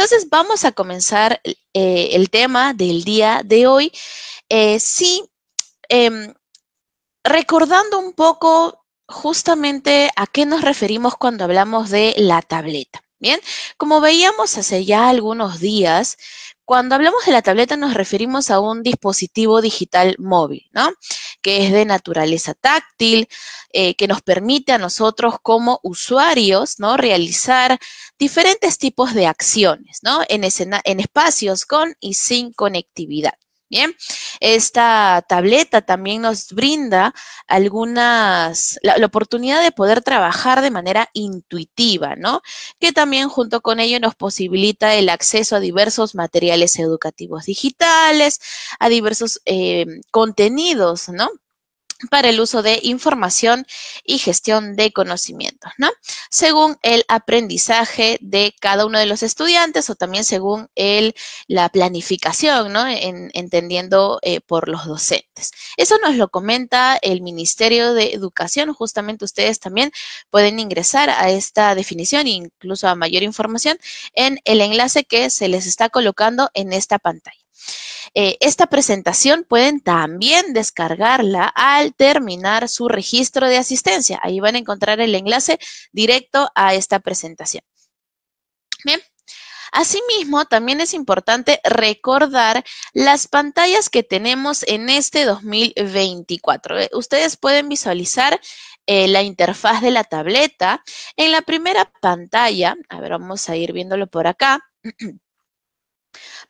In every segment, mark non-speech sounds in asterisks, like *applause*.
Entonces vamos a comenzar eh, el tema del día de hoy. Eh, sí, em, recordando un poco justamente a qué nos referimos cuando hablamos de la tableta. Bien, como veíamos hace ya algunos días, cuando hablamos de la tableta nos referimos a un dispositivo digital móvil, ¿no? Que es de naturaleza táctil, eh, que nos permite a nosotros como usuarios, ¿no? Realizar diferentes tipos de acciones, ¿no? en espacios con y sin conectividad. Bien, esta tableta también nos brinda algunas, la, oportunidad de poder trabajar de manera intuitiva, ¿no? Que también junto con ello nos posibilita el acceso a diversos materiales educativos digitales, a diversos eh, contenidos, ¿no? para el uso de información y gestión de conocimientos, ¿no? Según el aprendizaje de cada uno de los estudiantes o también según el, la planificación, ¿no? entendiendo eh, por los docentes. Eso nos lo comenta el Ministerio de Educación. Justamente ustedes también pueden ingresar a esta definición e incluso a mayor información en el enlace que se les está colocando en esta pantalla. Eh, esta presentación pueden también descargarla al terminar su registro de asistencia. Ahí van a encontrar el enlace directo a esta presentación. Bien. Asimismo, también es importante recordar las pantallas que tenemos en este 2024. Eh, ustedes pueden visualizar eh, la interfaz de la tableta. En la primera pantalla, a ver, vamos a ir viéndolo por acá. *clears throat*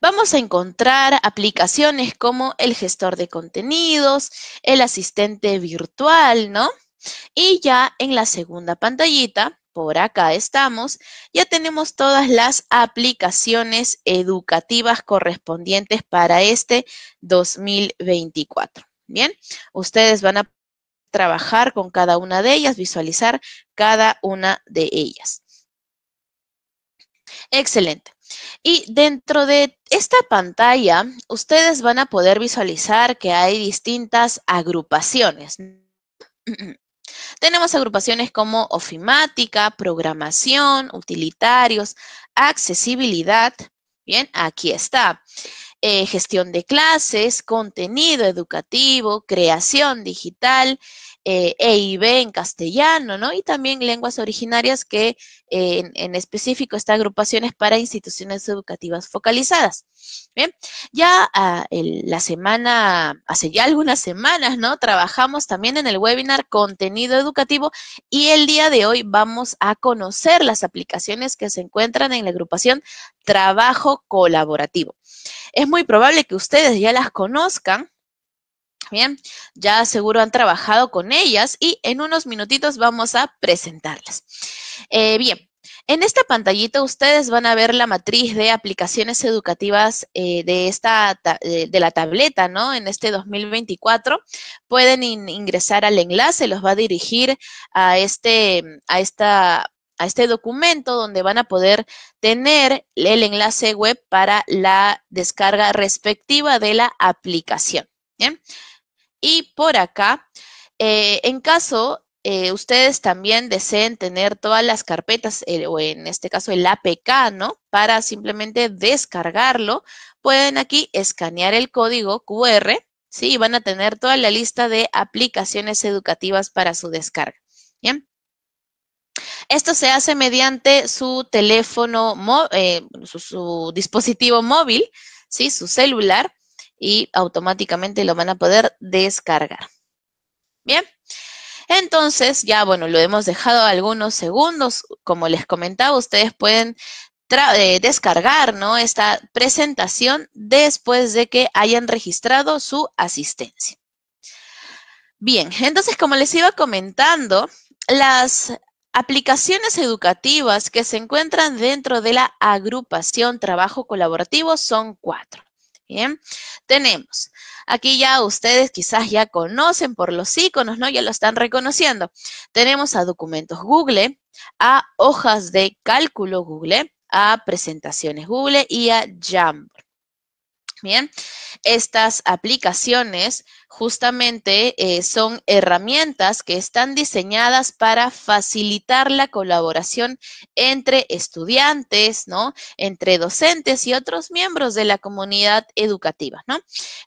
Vamos a encontrar aplicaciones como el gestor de contenidos, el asistente virtual, ¿no? Y ya en la segunda pantallita, por acá estamos, ya tenemos todas las aplicaciones educativas correspondientes para este 2024. Bien, ustedes van a trabajar con cada una de ellas, visualizar cada una de ellas. Excelente. Y dentro de esta pantalla, ustedes van a poder visualizar que hay distintas agrupaciones. *clears throat* Tenemos agrupaciones como ofimática, programación, utilitarios, accesibilidad. Bien, aquí está. Eh, gestión de clases, contenido educativo, creación digital, eh, E en castellano, ¿no? Y también lenguas originarias que eh, en, específico agrupación agrupaciones para instituciones educativas focalizadas. Bien, ya ah, la semana, hace ya algunas semanas, ¿no? Trabajamos también en el webinar contenido educativo y el día de hoy vamos a conocer las aplicaciones que se encuentran en la agrupación trabajo colaborativo. Es muy probable que ustedes ya las conozcan, Bien, ya seguro han trabajado con ellas y en unos minutitos vamos a presentarlas. Eh, bien, en esta pantallita ustedes van a ver la matriz de aplicaciones educativas eh, de, esta, de la tableta, ¿no? En este 2024 pueden ingresar al enlace, los va a dirigir a este, a a este documento donde van a poder tener el enlace web para la descarga respectiva de la aplicación. Y por acá, eh, en caso eh, ustedes también deseen tener todas las carpetas, eh, o en este caso el APK, ¿no? Para simplemente descargarlo, pueden aquí escanear el código QR, ¿sí? Y van a tener toda la lista de aplicaciones educativas para su descarga, ¿bien? Esto se hace mediante su teléfono, su, su dispositivo móvil, ¿sí? Su celular y automáticamente lo van a poder descargar. Bien. Entonces, ya bueno, lo hemos dejado algunos segundos. Como les comentaba, ustedes pueden eh, descargar ¿no? esta presentación después de que hayan registrado su asistencia. Bien, entonces como les iba comentando, las aplicaciones educativas que se encuentran dentro de la agrupación trabajo colaborativo son cuatro. Bien, tenemos, aquí ya ustedes quizás ya conocen por los iconos, ¿no? Ya lo están reconociendo. Tenemos a documentos Google, a hojas de cálculo Google, a presentaciones Google y a Jamboard. Bien, estas aplicaciones justamente eh, son herramientas que están diseñadas para facilitar la colaboración entre estudiantes, ¿no? Entre docentes y otros miembros de la comunidad educativa, ¿no?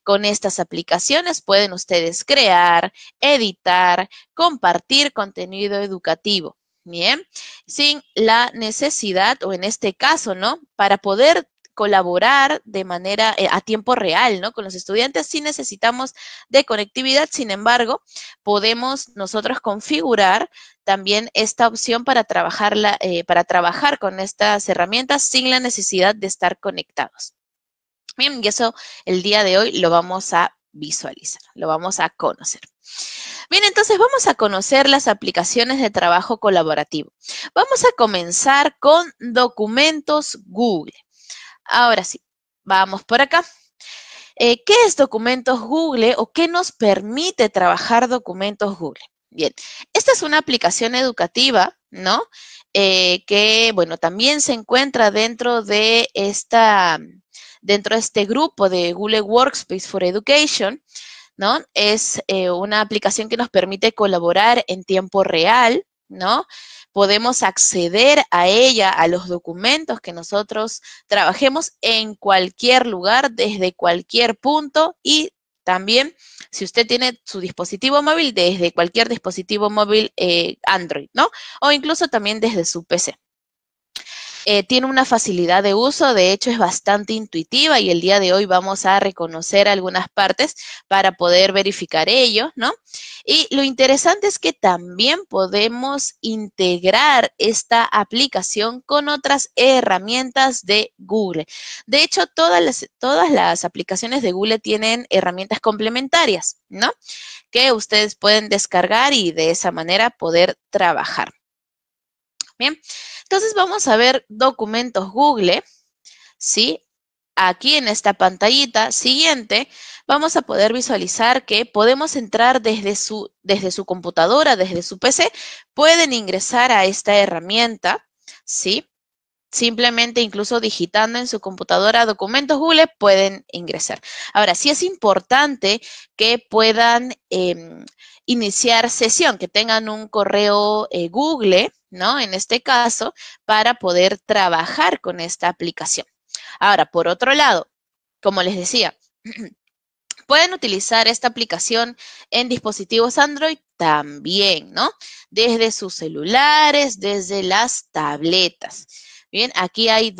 Con estas aplicaciones pueden ustedes crear, editar, compartir contenido educativo. Bien, sin la necesidad, o en este caso, ¿no? Para poder colaborar de manera eh, a tiempo real, ¿no? Con los estudiantes sí necesitamos de conectividad, sin embargo, podemos nosotros configurar también esta opción para, trabajarla, eh, para trabajar con estas herramientas sin la necesidad de estar conectados. Bien, y eso el día de hoy lo vamos a visualizar, lo vamos a conocer. Bien, entonces vamos a conocer las aplicaciones de trabajo colaborativo. Vamos a comenzar con documentos Google. Ahora sí, vamos por acá. Eh, ¿Qué es documentos Google o qué nos permite trabajar documentos Google? Bien, esta es una aplicación educativa, ¿no? Eh, que, bueno, también se encuentra dentro de esta, dentro de este grupo de Google Workspace for Education, ¿no? Es eh, una aplicación que nos permite colaborar en tiempo real, ¿no? podemos acceder a ella, a los documentos que nosotros trabajemos en cualquier lugar, desde cualquier punto y también si usted tiene su dispositivo móvil desde cualquier dispositivo móvil eh, Android, ¿no? O incluso también desde su PC. Eh, tiene una facilidad de uso, de hecho es bastante intuitiva y el día de hoy vamos a reconocer algunas partes para poder verificar ello, ¿no? Y lo interesante es que también podemos integrar esta aplicación con otras herramientas de Google. De hecho, todas las, todas las aplicaciones de Google tienen herramientas complementarias, ¿no? Que ustedes pueden descargar y de esa manera poder trabajar. Bien, entonces vamos a ver documentos Google, ¿sí? Aquí en esta pantallita siguiente vamos a poder visualizar que podemos entrar desde su, desde su computadora, desde su PC, pueden ingresar a esta herramienta, ¿sí? Simplemente incluso digitando en su computadora documentos Google pueden ingresar. Ahora, sí es importante que puedan em, iniciar sesión, que tengan un correo eh, Google, ¿no? En este caso, para poder trabajar con esta aplicación. Ahora, por otro lado, como les decía, *clears throat* pueden utilizar esta aplicación en dispositivos Android también, ¿no? Desde sus celulares, desde las tabletas. Bien, aquí hay eh,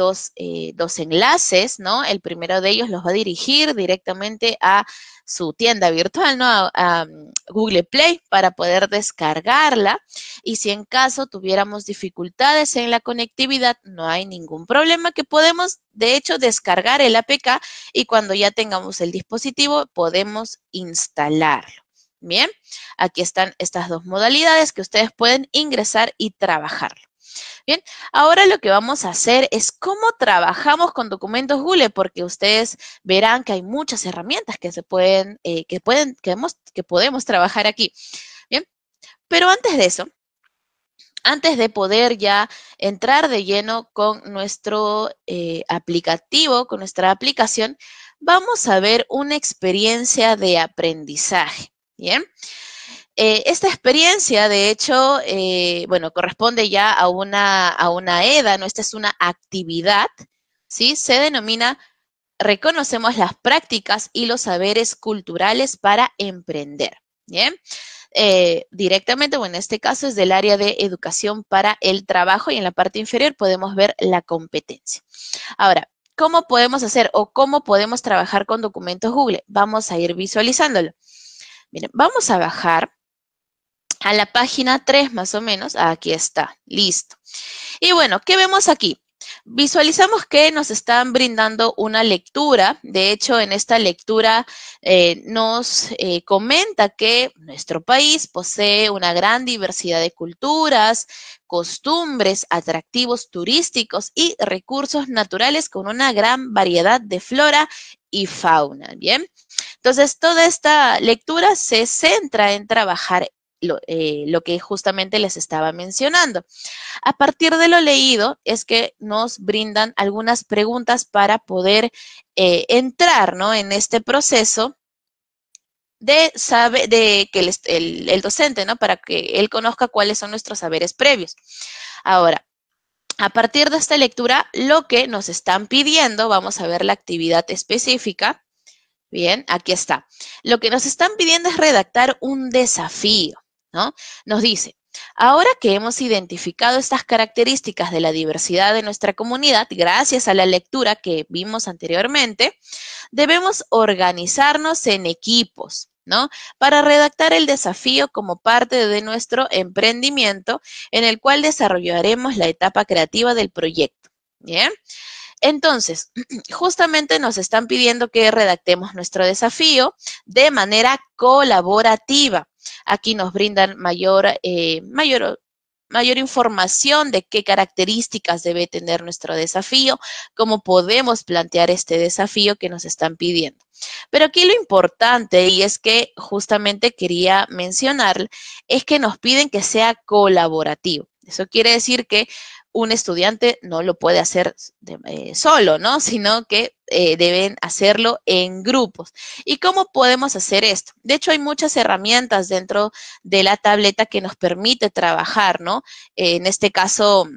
dos, enlaces, ¿no? El primero de ellos los va a dirigir directamente a su tienda virtual, ¿no? A, a, mm, Google Play para poder descargarla. Y si en caso tuviéramos dificultades en la conectividad, no hay ningún problema que podemos, de hecho, descargar el APK y cuando ya tengamos el dispositivo podemos instalarlo. Bien, aquí están estas dos modalidades que ustedes pueden ingresar y trabajarlo. Bien, ahora lo que vamos a hacer es cómo trabajamos con documentos Google, porque ustedes verán que hay muchas herramientas que se pueden, eh, que pueden, que podemos trabajar aquí. Bien, pero antes de eso, antes de poder ya entrar de lleno con nuestro eh, aplicativo, con nuestra aplicación, vamos a ver una experiencia de aprendizaje. Bien, eh, esta experiencia, de hecho, eh, bueno, corresponde ya a una, a una EDA, ¿no? Esta es una actividad, ¿sí? Se denomina Reconocemos las prácticas y los saberes culturales para emprender, ¿bien? Eh, directamente, bueno, en este caso es del área de educación para el trabajo y en la parte inferior podemos ver la competencia. Ahora, ¿cómo podemos hacer o cómo podemos trabajar con documentos Google? Vamos a ir visualizándolo. Miren, vamos a bajar a la página 3 más o menos, ah, aquí está, listo. Y bueno, ¿qué vemos aquí? Visualizamos que nos están brindando una lectura, de hecho en esta lectura eh, nos eh, comenta que nuestro país posee una gran diversidad de culturas, costumbres, atractivos turísticos y recursos naturales con una gran variedad de flora y fauna, ¿bien? Entonces, toda esta lectura se centra en trabajar eh, lo, que justamente les estaba mencionando. A partir de lo leído es que nos brindan algunas preguntas para poder eh, entrar ¿no? en este proceso de, sabe, de que el, el docente, ¿no? para que él conozca cuáles son nuestros saberes previos. Ahora, a partir de esta lectura, lo que nos están pidiendo, vamos a ver la actividad específica. Bien, aquí está. Lo que nos están pidiendo es redactar un desafío. Nos dice, Ahora que hemos identificado estas características de la diversidad de nuestra comunidad, gracias a la lectura que vimos anteriormente, debemos organizarnos en equipos, ¿no? Para redactar el desafío como parte de nuestro emprendimiento en el cual desarrollaremos la etapa creativa del proyecto. Entonces, *clears throat* justamente nos están pidiendo que redactemos nuestro desafío de manera colaborativa Aquí nos brindan mayor, eh, mayor, mayor información de qué características debe tener nuestro desafío, cómo podemos plantear este desafío que nos están pidiendo. Pero aquí lo importante, y es que justamente quería mencionar, es que nos piden que sea colaborativo. Eso quiere decir que un estudiante no lo puede hacer eh, solo, ¿no? *laughs* Sino que eh, deben hacerlo en grupos. ¿Y cómo podemos hacer esto? De hecho, hay muchas herramientas dentro de la tableta que nos permite trabajar, ¿no? en este caso,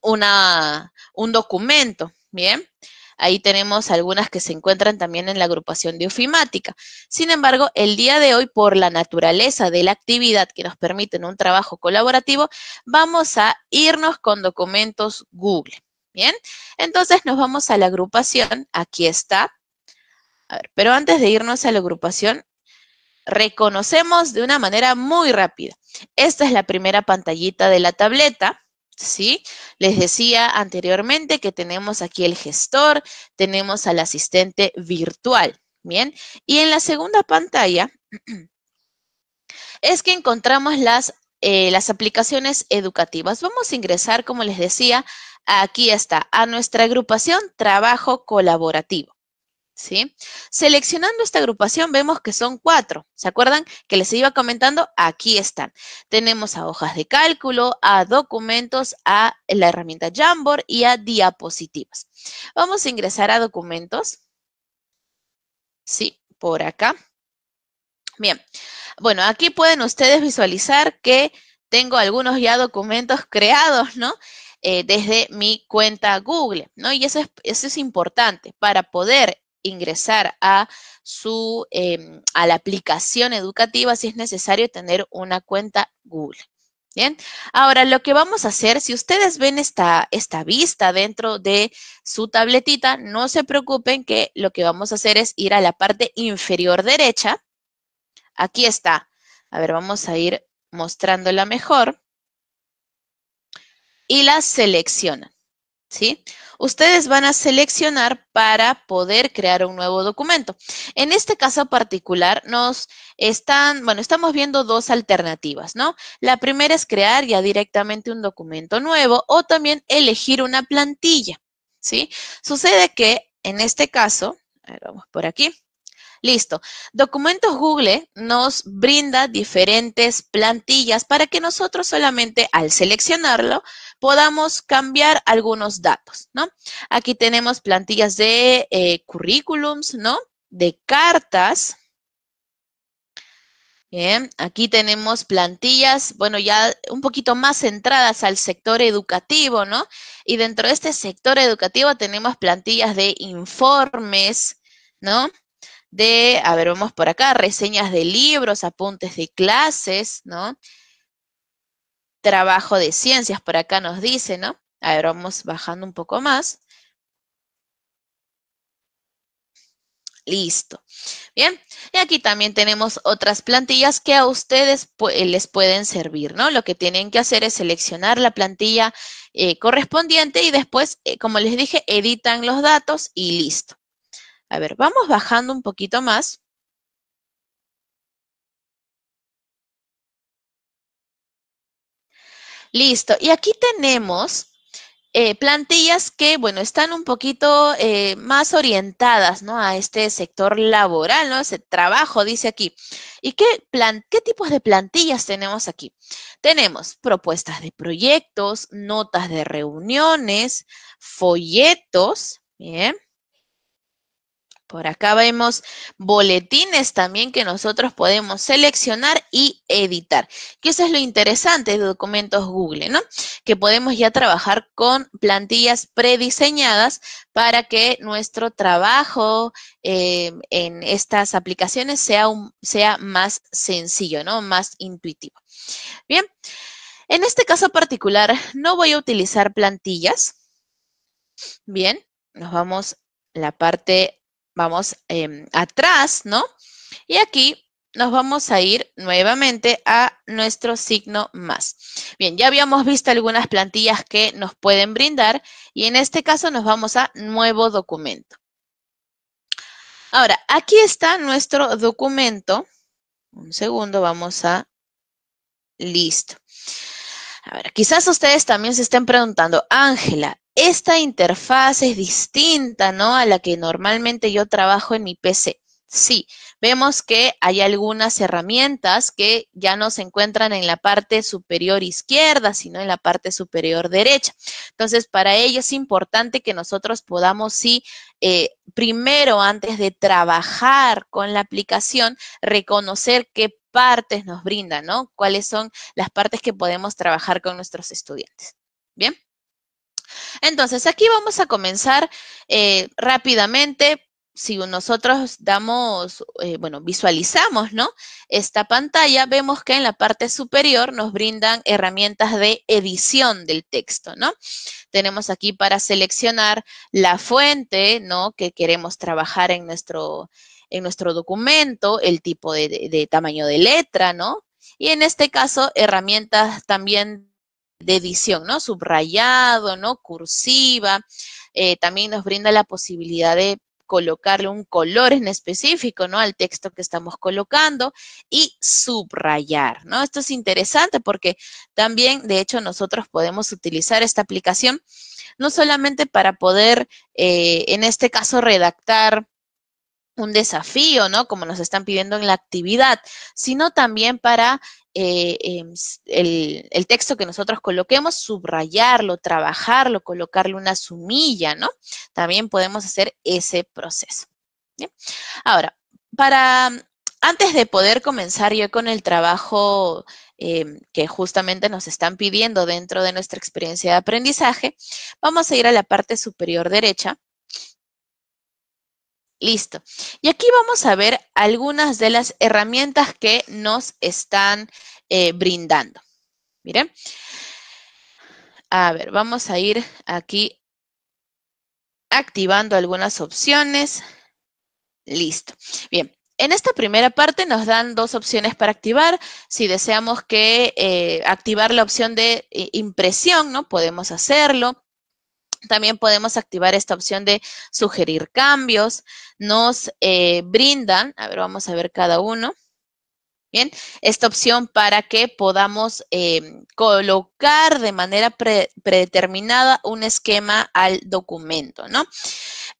una, un documento, ¿bien? bien Ahí tenemos algunas que se encuentran también en la agrupación de ofimática. Sin embargo, el día de hoy, por la naturaleza de la actividad que nos permite un trabajo colaborativo, vamos a irnos con documentos Google. Bien, entonces nos vamos a la agrupación. Aquí está. A ver, pero antes de irnos a la agrupación, reconocemos de una manera muy rápida. Esta es la primera pantallita de la tableta. ¿Sí? Les decía anteriormente que tenemos aquí el gestor, tenemos al asistente virtual, ¿bien? Y en la segunda pantalla *clears throat* es que encontramos las, eh, las aplicaciones educativas. Vamos a ingresar, como les decía, aquí está, a nuestra agrupación Trabajo Colaborativo. ¿sí? Seleccionando esta agrupación vemos que son cuatro. ¿Se acuerdan que les iba comentando? Aquí están. Tenemos a hojas de cálculo, a documentos, a la herramienta Jamboard y a diapositivas. Vamos a ingresar a documentos. Sí, por acá. Bien. Bueno, aquí pueden ustedes visualizar que tengo algunos ya documentos *laughs* creados, ¿no? Eh, desde mi cuenta Google, ¿no? Y eso eso es importante para poder ingresar a, su, em, a la aplicación educativa si es necesario tener una cuenta Google. Bien, ahora lo que vamos a hacer, si ustedes ven esta, esta vista dentro de su tabletita, no se preocupen que lo que vamos a hacer es ir a la parte inferior derecha. Aquí está. A ver, vamos a ir mostrándola mejor. Y la seleccionan. ¿Sí? Ustedes van a seleccionar para poder crear un nuevo documento. En este caso particular nos están, bueno, estamos viendo dos alternativas, ¿no? La primera es crear ya directamente un documento nuevo o también elegir una plantilla, ¿sí? Sucede que en este caso, vamos por aquí. Listo. Documentos Google nos brinda diferentes plantillas para que nosotros solamente al seleccionarlo podamos cambiar algunos datos, ¿no? Aquí tenemos plantillas de eh, currículums, ¿no? De cartas, Bien, aquí tenemos plantillas, bueno, ya un poquito más centradas al sector educativo, ¿no? Y dentro de este sector educativo tenemos plantillas de informes, ¿no? de, a ver, vamos por acá, reseñas de libros, apuntes de clases, ¿no? Trabajo de ciencias, por acá nos dice, ¿no? A ver, vamos bajando un poco más. Listo. Bien, y aquí también tenemos otras plantillas que a ustedes eh, les pueden servir, ¿no? Lo que tienen que hacer es seleccionar la plantilla eh, correspondiente y después, eh, como les dije, editan los datos y listo. A ver, vamos bajando un poquito más. Listo. Y aquí tenemos eh, plantillas que, bueno, están un poquito eh, más orientadas, ¿no? A este sector laboral, ¿no? Ese trabajo, dice aquí. ¿Y qué, plan qué tipos de plantillas tenemos aquí? Tenemos propuestas de proyectos, notas de reuniones, folletos, ¿bien? Por acá vemos boletines también que nosotros podemos seleccionar y editar. Que eso es lo interesante de documentos Google, ¿no? Que podemos ya trabajar con plantillas prediseñadas para que nuestro trabajo eh, en estas aplicaciones sea, un, sea más sencillo, ¿no? Más intuitivo. Bien, en este caso particular no voy a utilizar plantillas. Bien, nos vamos la parte vamos em, atrás, ¿no? Y aquí nos vamos a ir nuevamente a nuestro signo más. Bien, ya habíamos visto algunas plantillas que nos pueden brindar y en este caso nos vamos a nuevo documento. Ahora, aquí está nuestro documento. Un segundo, vamos a... Listo. A ver, quizás ustedes también se estén preguntando, Ángela, esta interfaz es distinta, ¿no? A la que normalmente yo trabajo en mi PC. Sí, vemos que hay algunas herramientas que ya no se encuentran en la parte superior izquierda, sino en la parte superior derecha. Entonces, para ello es importante que nosotros podamos, sí, eh, primero antes de trabajar con la aplicación, reconocer que partes nos brindan, ¿no? Cuáles son las partes que podemos trabajar con nuestros estudiantes. Bien. Entonces, aquí vamos a comenzar eh, rápidamente. Si nosotros damos, eh, bueno, visualizamos, ¿no? Esta pantalla, vemos que en la parte superior nos brindan herramientas de edición del texto, ¿no? Tenemos aquí para seleccionar la fuente, ¿no? Que queremos trabajar en nuestro, en nuestro documento, el tipo de, tamaño de letra, ¿no? Y en este caso, herramientas también de edición, ¿no? Subrayado, ¿no? Cursiva. Eh, también nos brinda la posibilidad de colocarle un color en específico, ¿no? Al texto que estamos colocando y subrayar, ¿no? Esto es interesante porque también, de hecho, nosotros podemos utilizar esta aplicación no solamente para poder, eh, en este caso, redactar un desafío, ¿no? Como nos están pidiendo en la actividad, sino también para eh, em, el, texto que nosotros coloquemos, subrayarlo, trabajarlo, colocarle una sumilla, ¿no? También podemos hacer ese proceso. Ahora, para antes de poder comenzar yo con el trabajo em, que justamente nos están pidiendo dentro de nuestra experiencia de aprendizaje, vamos a ir a la parte superior derecha Listo. Y aquí vamos a ver algunas de las herramientas que nos están eh, brindando. Miren. A ver, vamos a ir aquí activando algunas opciones. Listo. Bien, en esta primera parte nos dan dos opciones para activar. Si deseamos que eh, activar la opción de eh, impresión, ¿no? Podemos hacerlo. También podemos activar esta opción de sugerir cambios. Nos eh, brindan, a ver, vamos a ver cada uno. Bien, esta opción para que podamos eh, colocar de manera predeterminada un esquema al documento, ¿no?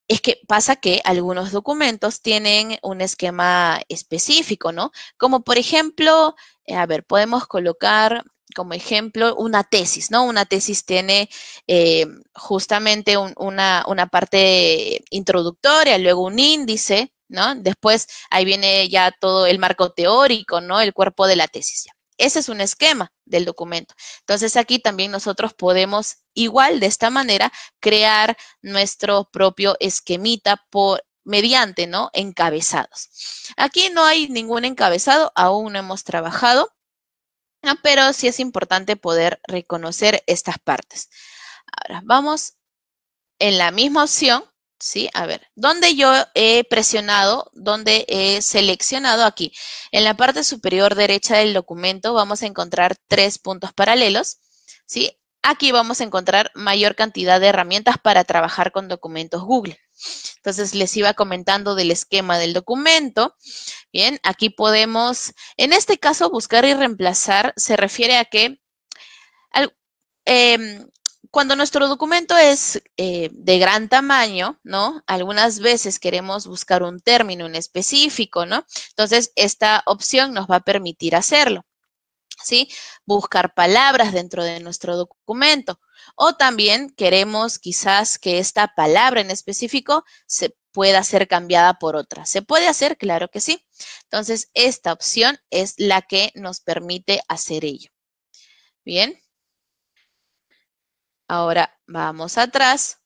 Es que pasa que algunos documentos tienen un esquema específico, ¿no? Como por ejemplo, eh, a ver, podemos colocar como ejemplo, una tesis, ¿no? Una tesis tiene eh, justamente una, una parte introductoria, luego un índice, ¿no? Después ahí viene ya todo el marco teórico, ¿no? El cuerpo de la tesis. Ese es un esquema del documento. Entonces aquí también nosotros podemos igual de esta manera crear nuestro propio esquemita por mediante, ¿no? Encabezados. Aquí no hay ningún encabezado, aún no hemos trabajado. Ah, pero sí es importante poder reconocer estas partes. Ahora, vamos en la misma opción, ¿sí? A ver, ¿dónde yo he presionado? ¿Dónde he seleccionado? Aquí. En la parte superior derecha del documento vamos a encontrar tres puntos paralelos, ¿sí? Aquí vamos a encontrar mayor cantidad de herramientas para trabajar con documentos Google. Entonces, les iba comentando del esquema del documento. Bien, aquí podemos, en este caso, buscar y reemplazar se refiere a que em, cuando nuestro documento es eh, de gran tamaño, ¿no? Algunas veces queremos buscar un término en específico, ¿no? Entonces, esta opción nos va a permitir hacerlo. ¿sí? Buscar palabras dentro de nuestro documento. O también queremos quizás que esta palabra en específico se pueda ser cambiada por otra. ¿Se puede hacer? Claro que sí. Entonces, esta opción es la que nos permite hacer ello. Bien. Ahora vamos atrás.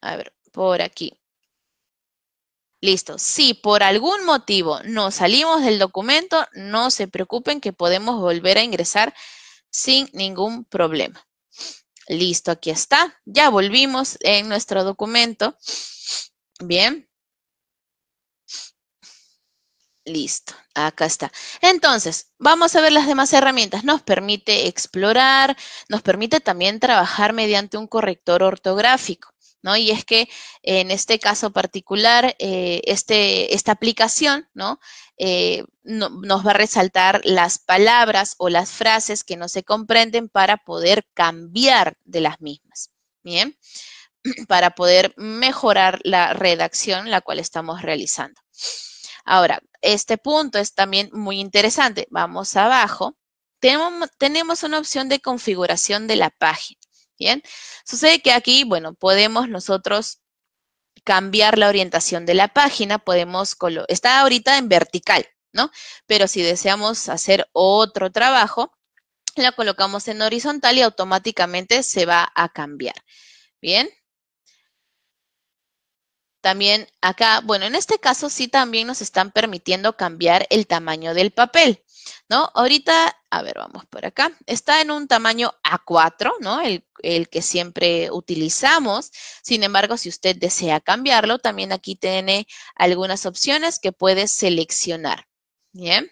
A ver, por aquí. Listo. Si por algún motivo no salimos del documento, no se preocupen que podemos volver a ingresar sin ningún problema. Listo, aquí está. Ya volvimos en nuestro documento. Bien. Listo, acá está. Entonces, vamos a ver las demás herramientas. Nos permite explorar, nos permite también trabajar mediante un corrector ortográfico. Y es que en este caso particular, eh, este, esta aplicación, eh, nos va a resaltar las palabras o las frases que no se comprenden para poder cambiar de las mismas, ¿bien? *clears throat* Para poder mejorar la redacción la cual estamos realizando. Ahora, este punto es también muy interesante. Vamos abajo. Tenemos, tenemos una opción de configuración de la página. Bien, sucede que aquí, bueno, podemos nosotros cambiar la orientación de la página, podemos, está ahorita en vertical, ¿no? Pero si deseamos hacer otro trabajo, la colocamos en horizontal y automáticamente se va a cambiar. Bien. También acá, bueno, en este caso sí también nos están permitiendo cambiar el tamaño del papel. ¿no? Ahorita, a ver, vamos por acá. Está en un tamaño A4, ¿no? El, el que siempre utilizamos. Sin embargo, si usted desea cambiarlo, también aquí tiene algunas opciones que puede seleccionar. Bien.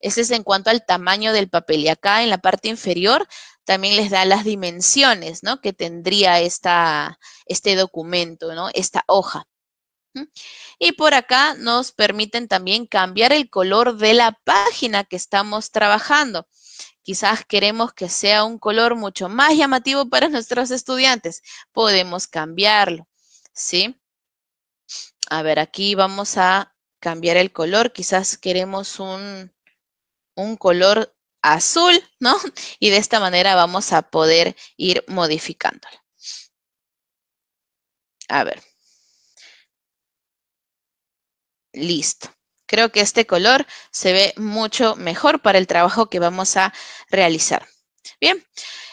Ese es en cuanto al tamaño del papel. Y acá en la parte inferior también les da las dimensiones, ¿no? Que tendría esta, este documento, ¿no? Esta hoja. Y por acá nos permiten también cambiar el color de la página que estamos trabajando. Quizás queremos que sea un color mucho más llamativo para *laughs* nuestros estudiantes. Podemos cambiarlo, ¿sí? A ver, aquí vamos a cambiar el color. Quizás queremos un, un color azul, ¿no? *laughs* Y de esta manera vamos a poder ir modificándolo. A ver, Listo. Creo que este color se ve mucho mejor para el trabajo que vamos a realizar. Bien,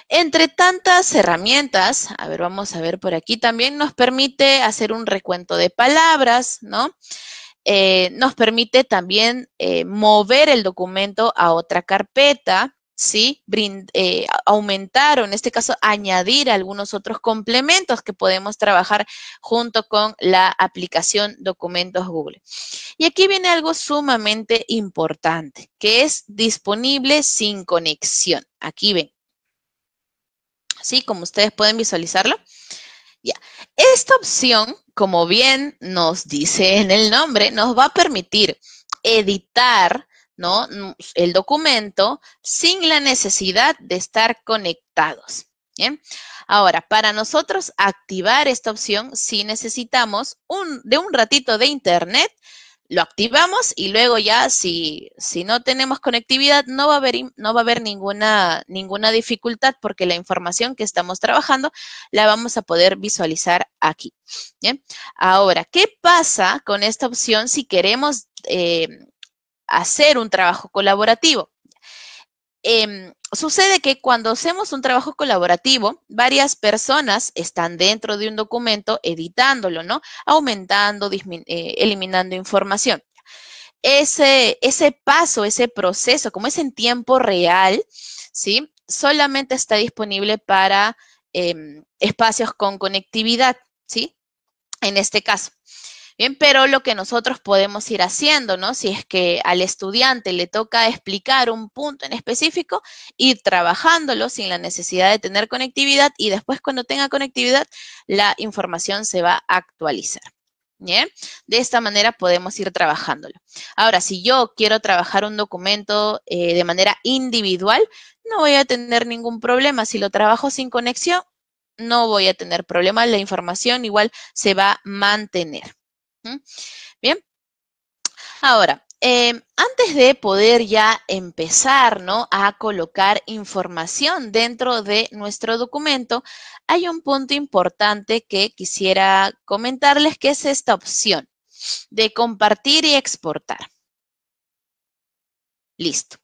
entre tantas herramientas, a ver, vamos a ver por aquí, también nos permite hacer un recuento de palabras, ¿no? Eh, nos permite también eh, mover el documento a otra carpeta, ¿sí? Eh, aumentar o en este caso añadir algunos otros complementos que podemos trabajar junto con la aplicación Documentos Google. Y aquí viene algo sumamente importante, que es disponible sin conexión. Aquí ven. ¿Sí? Como ustedes pueden visualizarlo. Ya. Esta opción, como bien nos dice en el nombre, nos va a permitir editar, ¿no? Mm, el documento sin la necesidad de estar conectados. ¿bien? Ahora, para nosotros activar esta opción, si necesitamos un, de un ratito de internet, lo activamos y luego ya si, si no tenemos conectividad no va a haber, no va a haber ninguna, ninguna dificultad porque la información que estamos trabajando la vamos a poder visualizar aquí. ¿bien? Ahora, ¿qué pasa con esta opción si queremos eh, hacer un trabajo colaborativo. Em, sucede que cuando hacemos un trabajo colaborativo, varias personas están dentro de un documento editándolo, ¿no? Aumentando, eh, eliminando información. Ese, paso, ese proceso, como es en tiempo real, ¿sí? Solamente está disponible para em, espacios con conectividad, ¿sí? En este caso. Bien, pero lo que nosotros podemos ir haciendo, ¿no? Si es que al estudiante le toca explicar un punto en específico, ir trabajándolo sin la necesidad de tener conectividad y después cuando tenga conectividad, la información se va a actualizar. ¿Bien? De esta manera podemos ir trabajándolo. Ahora, si yo quiero trabajar un documento eh, de manera individual, no voy a tener ningún problema. Si lo trabajo sin conexión, no voy a tener problema. La información igual se va a mantener. Bien. Ahora, em, antes de poder ya empezar ¿no? a colocar información dentro de nuestro documento, hay un punto importante que quisiera comentarles que es esta opción de compartir y exportar. Listo.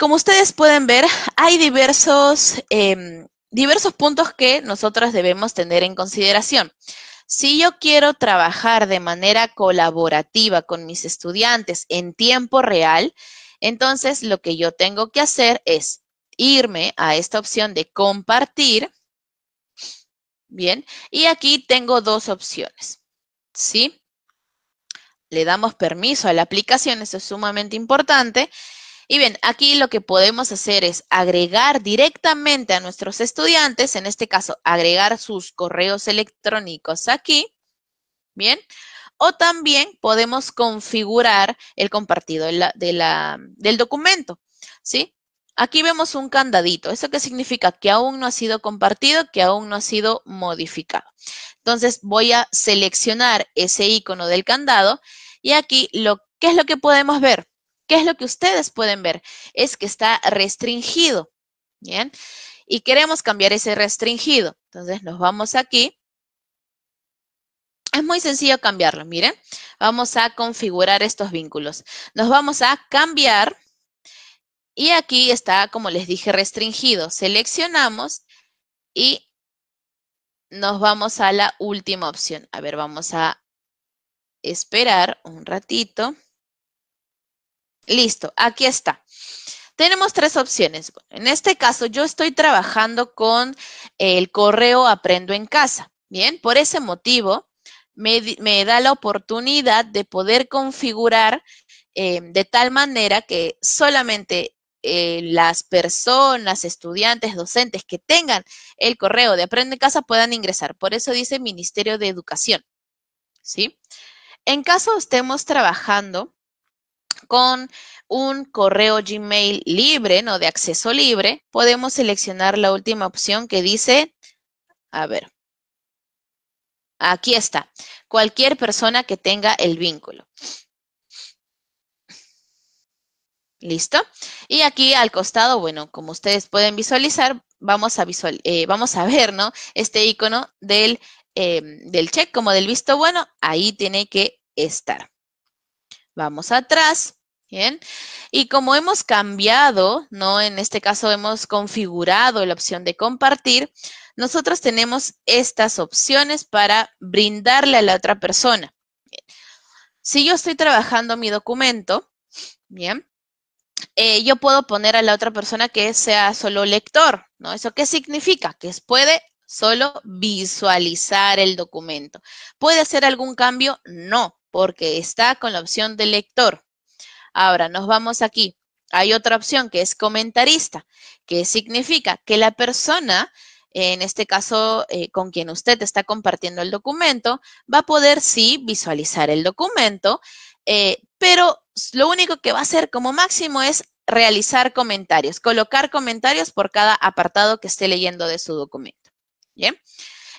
como ustedes pueden ver, hay diversos, em, diversos puntos que nosotros debemos tener en consideración. Si yo quiero trabajar de manera colaborativa con mis estudiantes en tiempo real, entonces lo que yo tengo que hacer es irme a esta opción de compartir. Bien, y aquí tengo dos opciones. ¿Sí? Le damos permiso a la aplicación, eso es sumamente importante. Y bien, aquí lo que podemos hacer es agregar directamente a nuestros estudiantes, en este caso, agregar sus correos electrónicos aquí, ¿bien? O también podemos configurar el compartido del documento, ¿sí? Aquí vemos un candadito. ¿Eso qué significa? Que aún no ha sido compartido, que aún no ha sido modificado. Entonces voy a seleccionar ese icono del candado y aquí lo, ¿qué es lo que podemos ver? ¿Qué es lo que ustedes pueden ver? Es que está restringido. Bien. Y queremos cambiar ese restringido. Entonces nos vamos aquí. Es muy sencillo cambiarlo, miren. Vamos a configurar estos vínculos. Nos vamos a cambiar y aquí está, como les dije, restringido. Seleccionamos y nos vamos a la última opción. A ver, vamos a esperar un ratito. Listo, aquí está. Tenemos tres opciones. En este caso, yo estoy trabajando con el correo Aprendo en Casa. Bien, por ese motivo, me, da la oportunidad de poder configurar em, de tal manera que solamente eh, las personas, estudiantes, docentes que tengan el correo de Aprendo en Casa puedan ingresar. Por eso dice Ministerio de Educación. ¿Sí? En caso estemos trabajando con un correo Gmail libre, no de acceso libre, podemos seleccionar la última opción que dice, a ver, aquí está, cualquier persona que tenga el vínculo. ¿Listo? Y aquí al costado, bueno, como ustedes pueden visualizar, vamos a, eh, vamos a *laughs* ver, ¿no? Este icono eh, del check como del visto bueno, ahí tiene que estar. Vamos atrás. Bien. Y como hemos cambiado, ¿no? En este caso hemos configurado la opción de compartir, nosotros tenemos estas opciones para brindarle a la otra persona. Si yo estoy trabajando mi documento, bien, eh, yo puedo poner a la otra persona que sea solo lector, ¿no? ¿Eso qué significa? Que puede solo visualizar el documento. ¿Puede hacer algún cambio? No, porque está con la opción de lector. Ahora nos vamos aquí. Hay otra opción que es comentarista, que significa que la persona, en este caso eh, con quien usted está compartiendo el documento, va a poder sí visualizar el documento, eh, pero lo único que va a hacer como máximo es realizar comentarios, colocar comentarios por cada apartado que esté leyendo de su documento. ¿Bien?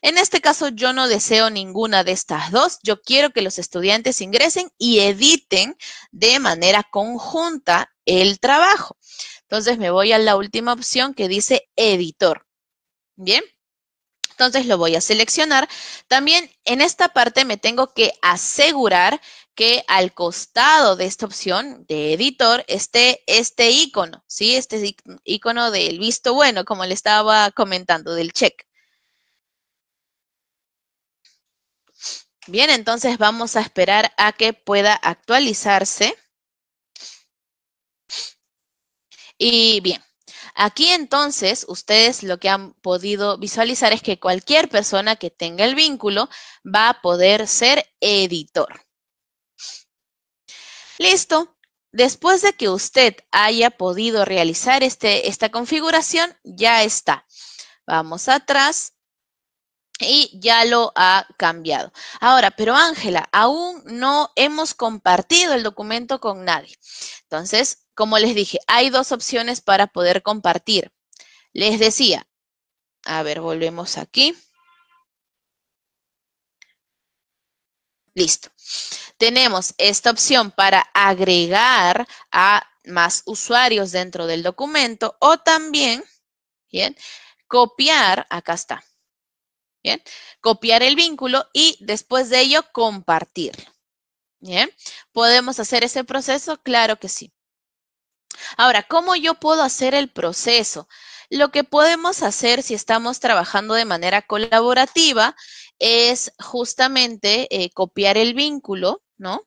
En este caso yo no deseo ninguna de estas dos. Yo quiero que los estudiantes ingresen y editen de manera conjunta el trabajo. Entonces me voy a la última opción que dice editor. Bien. Entonces lo voy a seleccionar. También en esta parte me tengo que asegurar que al costado de esta opción de editor esté este icono, ¿sí? Este icono del visto bueno, como le estaba comentando, del check. Bien, entonces vamos a esperar a que pueda actualizarse. Y bien, aquí entonces ustedes lo que han podido visualizar es que cualquier persona que tenga el vínculo va a poder ser editor. Listo. Después de que usted haya podido realizar este, esta configuración, ya está. Vamos atrás y ya lo ha cambiado. Ahora, pero Ángela, aún no hemos compartido el documento con nadie. Entonces, como les dije, hay dos opciones para poder compartir. Les decía, a ver, volvemos aquí. Listo. Tenemos esta opción para agregar a más usuarios dentro del documento o también, bien, copiar, acá está, Bien, copiar el vínculo y después de ello compartirlo. Bien, ¿podemos hacer ese proceso? Claro que sí. Ahora, ¿cómo yo puedo hacer el proceso? Lo que podemos hacer si estamos trabajando de manera colaborativa es justamente eh, copiar el vínculo, ¿no?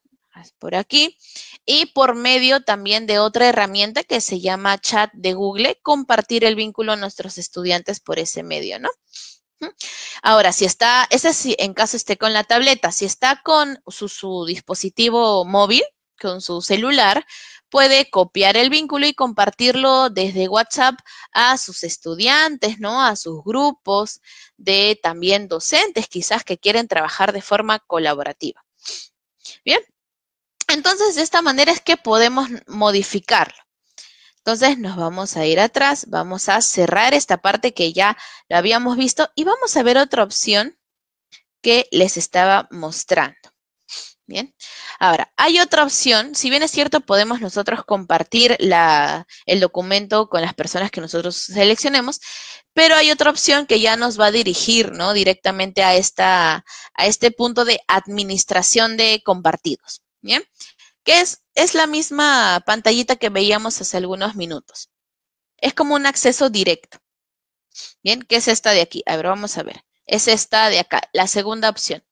por aquí, y por medio también de otra herramienta que se llama chat de Google, compartir el vínculo a nuestros estudiantes por ese medio, ¿no? Ahora, si está, ese sí, en caso esté con la tableta, si está con su, su dispositivo móvil, con su celular, puede copiar el vínculo y compartirlo desde WhatsApp a sus estudiantes, ¿no? A sus grupos de también docentes, quizás que quieren trabajar de forma colaborativa. Bien, entonces de esta manera es que podemos modificarlo. Entonces nos vamos a ir atrás, vamos a cerrar esta parte que ya lo habíamos visto y vamos a ver otra opción que les estaba mostrando. Bien, ahora hay otra opción, si bien es cierto podemos nosotros compartir el documento con las personas que nosotros seleccionemos, pero hay otra opción que ya nos va a dirigir ¿no? directamente a, esta, a este punto de administración de compartidos. Bien, que es, es la misma pantallita que veíamos hace algunos minutos. Es como un acceso directo. Bien, ¿qué es esta de aquí? A ver, vamos a ver. Es esta de acá, la segunda opción.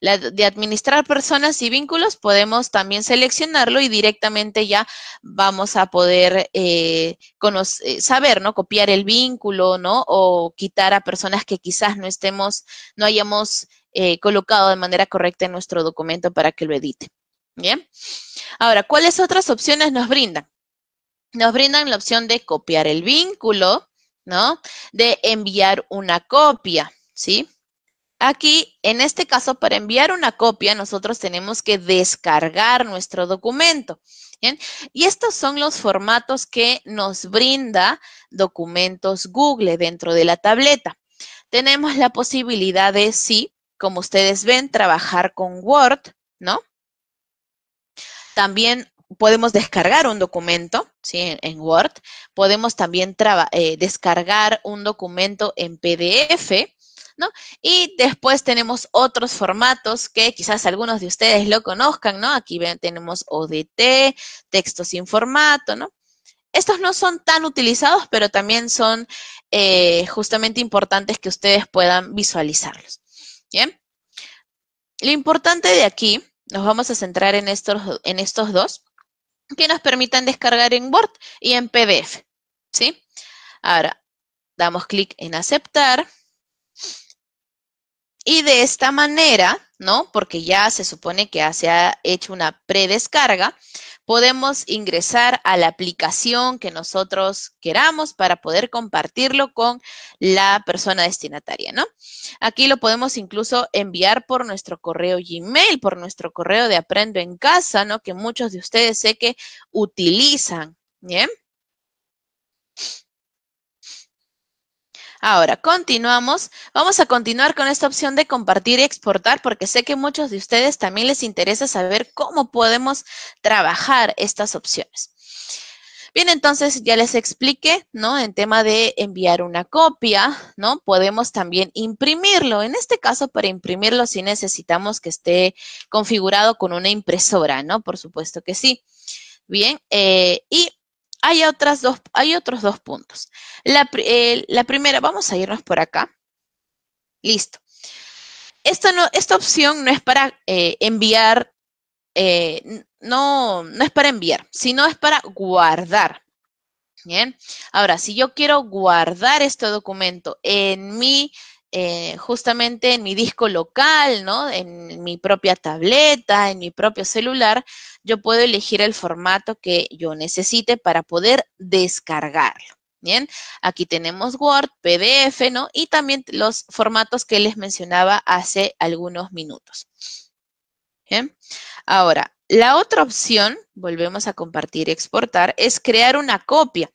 La de administrar personas y vínculos, podemos también seleccionarlo y directamente ya vamos a poder eh, eh, saber, ¿no? Copiar el vínculo, ¿no? O quitar a personas que quizás no estemos, no hayamos eh, colocado de manera correcta en nuestro documento para que lo edite. Bien. Ahora, ¿cuáles otras opciones nos brindan? Nos brindan la opción de copiar el vínculo, ¿no? De enviar una copia, ¿sí? Aquí, en este caso, para enviar una copia, nosotros tenemos que descargar nuestro documento. ¿bien? Y estos son los formatos que nos brinda documentos Google dentro de la tableta. Tenemos la posibilidad de, sí, como ustedes ven, trabajar con Word, ¿no? También podemos descargar un documento, ¿sí? En Word. Podemos también eh, descargar un documento en PDF, ¿no? Y después tenemos otros formatos que quizás algunos de ustedes lo conozcan, ¿no? Aquí tenemos ODT, texto sin formato, ¿no? Estos no son tan utilizados, pero también son eh, justamente importantes que ustedes puedan visualizarlos. ¿Bien? Lo importante de aquí nos vamos a centrar en estos, en estos dos, que nos permitan descargar en Word y en PDF, ¿sí? Ahora, damos clic en aceptar. Y de esta manera, ¿no? Porque ya se supone que se ha hecho una predescarga, podemos ingresar a la aplicación que nosotros queramos para poder compartirlo con la persona destinataria, ¿no? Aquí lo podemos incluso enviar por nuestro correo Gmail, por nuestro correo de Aprendo en Casa, ¿no? Que muchos de ustedes sé que utilizan, ¿bien? Ahora, continuamos. Vamos a continuar con esta opción de compartir y exportar porque sé que muchos de ustedes también les interesa saber cómo podemos trabajar estas opciones. Bien, entonces ya les expliqué, ¿no? En tema de enviar una copia, ¿no? Podemos también imprimirlo. En este caso, para imprimirlo sí necesitamos que esté configurado con una impresora, ¿no? Por supuesto que sí. Bien, eh, y hay, dos, hay otros dos puntos. La, primera, vamos a irnos por acá. Listo. Esta, no, esta opción no es para eh, enviar, eh, no, no es para enviar, sino es para guardar. Bien. Ahora, si yo quiero guardar este documento en mi eh, justamente en mi disco local, ¿no? En mi propia tableta, en mi propio celular, yo puedo elegir el formato que yo necesite para poder descargarlo. Bien, aquí tenemos Word, PDF, ¿no? Y también los formatos que les mencionaba hace algunos minutos. Bien, ahora, la otra opción, volvemos a compartir y exportar, es crear una copia.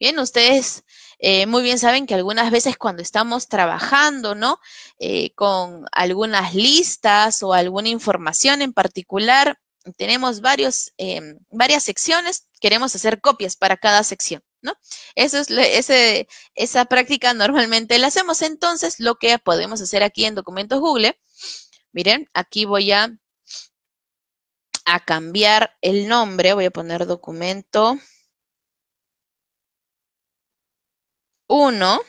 Bien, ustedes eh, muy bien saben que algunas veces cuando estamos trabajando, ¿no? Eh, con algunas listas o alguna información en particular, tenemos varios, em, varias secciones, queremos hacer copias para cada sección, ¿no? Eso es, esa práctica normalmente la hacemos. Entonces, lo que podemos hacer aquí en Documentos Google, miren, aquí voy a cambiar el nombre, voy a poner documento 1.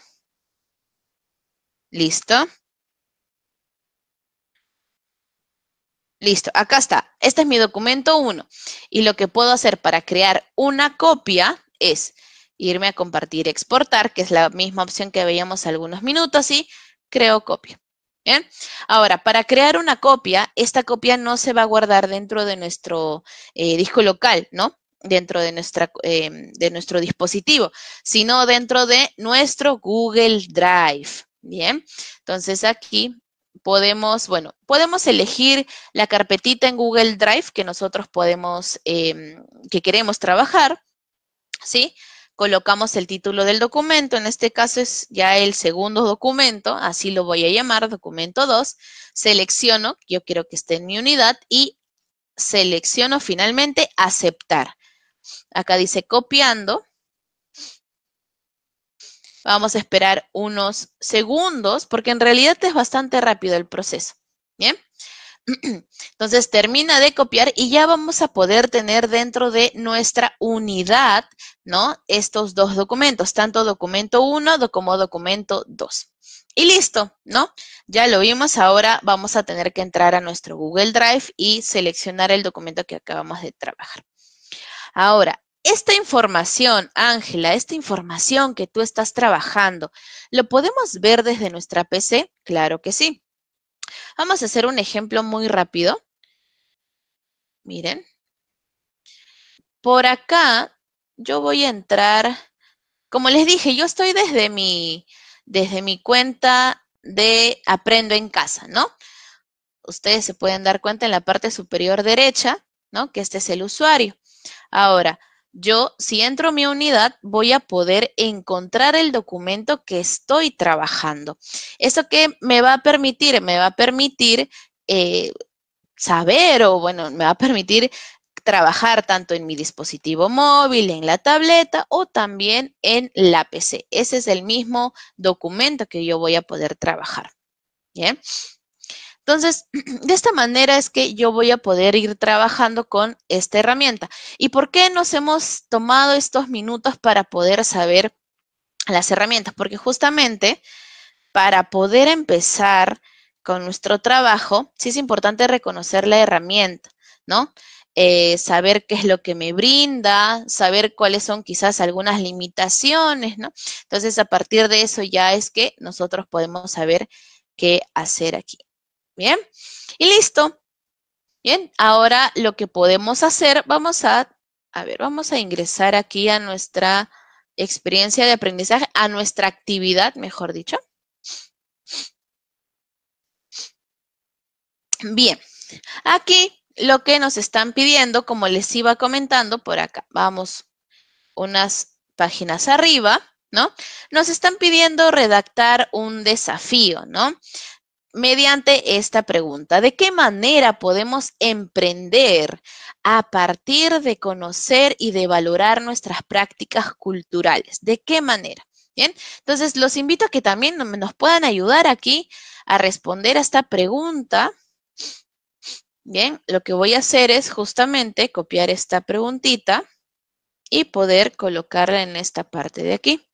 Listo. Listo, acá está. Este es mi documento 1. Y lo que puedo hacer para crear una copia es irme a compartir, exportar, que es la misma opción que veíamos algunos minutos, y creo copia. ¿Bien? Ahora, para crear una copia, esta copia no se va a guardar dentro de nuestro eh, disco local, ¿no? dentro em, de, nuestro dispositivo, sino dentro de nuestro Google Drive. Bien, entonces aquí podemos, bueno, podemos elegir la carpetita en Google Drive que nosotros podemos, em, que queremos trabajar, ¿sí? Colocamos el título del documento, en este caso es ya el segundo documento, así lo voy a llamar, documento 2, selecciono, yo quiero que esté en mi unidad y selecciono finalmente aceptar. Acá dice copiando. Vamos a esperar unos segundos porque en realidad es bastante rápido el proceso. Bien. *clears throat* Entonces termina de copiar y ya vamos a poder tener dentro de nuestra unidad, ¿no? Estos dos documentos, tanto documento 1 como documento 2. Y listo, ¿no? Ya lo vimos, ahora vamos a tener que entrar a nuestro Google Drive y seleccionar el documento que acabamos de trabajar. Ahora, esta información, Ángela, esta información que tú estás trabajando, ¿lo podemos ver desde nuestra PC? Claro que sí. Vamos a hacer un ejemplo muy rápido. Miren. Por acá yo voy a entrar, como les dije, yo estoy desde mi, desde mi cuenta de Aprendo en Casa, ¿no? Ustedes se pueden dar cuenta en la parte superior derecha, ¿no? Que este es el usuario. Ahora, yo si entro a mi unidad voy a poder encontrar el documento que estoy trabajando. ¿Eso qué me va a permitir? Me va a permitir eh, saber o bueno, me va a permitir trabajar tanto en mi dispositivo móvil, en la tableta o también en la PC. Ese es el mismo documento que yo voy a poder trabajar. Bien. Entonces, *clears throat* de esta manera es que yo voy a poder ir trabajando con esta herramienta. ¿Y por qué nos hemos tomado estos minutos para poder saber las herramientas? Porque justamente para poder empezar con nuestro trabajo, sí es importante reconocer la herramienta, ¿no? Eh, saber qué es lo que me brinda, saber cuáles son quizás algunas limitaciones, ¿no? Entonces, a partir de eso ya es que nosotros podemos saber qué hacer aquí. Bien, y listo. Bien, ahora lo que podemos hacer, vamos a, a ver, vamos a ingresar aquí a nuestra experiencia de aprendizaje, a nuestra actividad, mejor dicho. Bien, aquí lo que nos están pidiendo, como les iba comentando por acá, vamos unas páginas arriba, ¿no? Nos están pidiendo redactar un desafío, ¿no? mediante esta pregunta. ¿De qué manera podemos emprender a partir de conocer y de valorar nuestras prácticas culturales? ¿De qué manera? Bien, entonces los invito a que también nos puedan ayudar aquí a responder a esta pregunta. Bien, lo que voy a hacer es justamente copiar esta preguntita y poder colocarla en esta parte de aquí.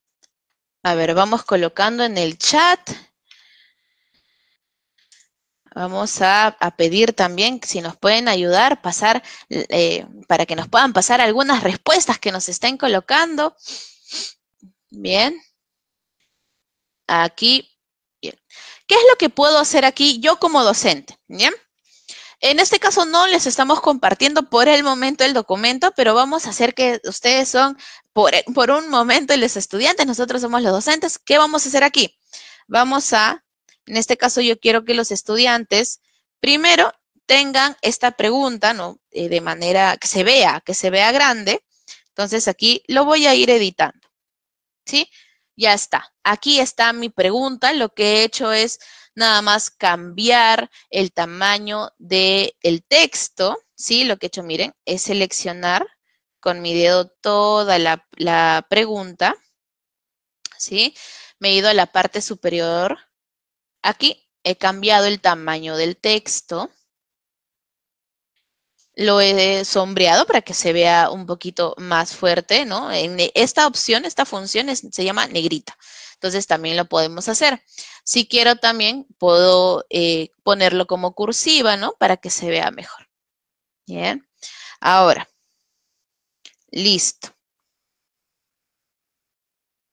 A ver, vamos colocando en el chat. Vamos a, pedir también si nos pueden ayudar, pasar, eh, para que nos puedan pasar algunas respuestas que nos estén colocando. Bien. Aquí. ¿Qué es lo que puedo hacer aquí yo como docente? Bien. En este caso no les estamos compartiendo por el momento el documento, pero vamos a hacer que ustedes son por, por un momento los estudiantes, nosotros somos los docentes. ¿Qué vamos a hacer aquí? Vamos a en este caso yo quiero que los estudiantes primero tengan esta pregunta, ¿no? Eh, de manera que se vea, que se vea grande. Entonces aquí lo voy a ir editando, ¿sí? Ya está. Aquí está mi pregunta. Lo que he hecho es nada más cambiar el tamaño del texto, ¿sí? Lo que he hecho, miren, es seleccionar con mi dedo toda la, la pregunta, ¿sí? Me he ido a la parte superior Aquí he cambiado el tamaño del texto. Lo he sombreado para que se vea un poquito más fuerte, ¿no? En e, esta opción, esta función se llama negrita. Entonces también lo podemos hacer. Si quiero también puedo eh, ponerlo como cursiva, ¿no? Para que se vea mejor. Bien. Ahora. Listo.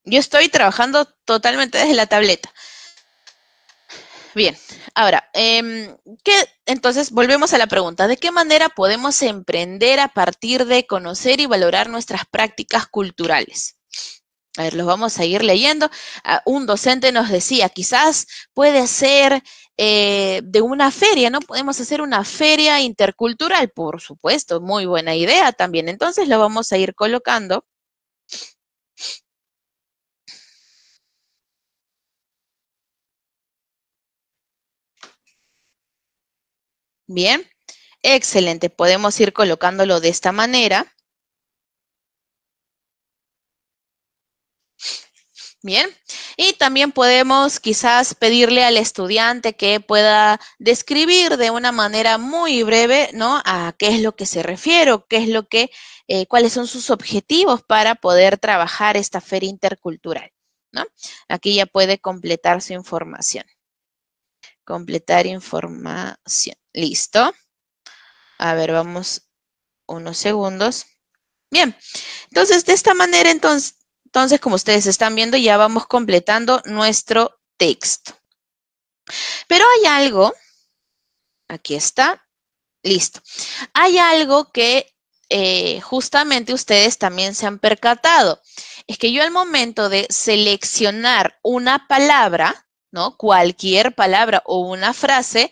Yo estoy trabajando totalmente desde la tableta. Bien, ahora, em, entonces volvemos a la pregunta, ¿de qué manera podemos emprender a partir de conocer y valorar nuestras prácticas culturales? A ver, los vamos a ir leyendo. Ah, un docente nos decía, quizás puede ser eh, de una feria, ¿no? Podemos hacer una feria intercultural, por supuesto, muy buena idea también. Entonces lo vamos a ir colocando Bien, excelente. Podemos ir colocándolo de esta manera. Bien, y también podemos quizás pedirle al estudiante que pueda describir de una manera muy breve, ¿no? A qué es lo que se refiere o qué es lo que, eh, cuáles son sus objetivos para poder trabajar esta feria intercultural, ¿no? Aquí ya puede completar su información. Completar información. Listo. A ver, vamos unos segundos. Bien, entonces de esta manera, entonces, entonces como ustedes están viendo, ya vamos completando nuestro texto. Pero hay algo, aquí está, listo. Hay algo que eh, justamente ustedes también se han percatado. Es que yo al momento de seleccionar una palabra, ¿no? Cualquier palabra o una frase,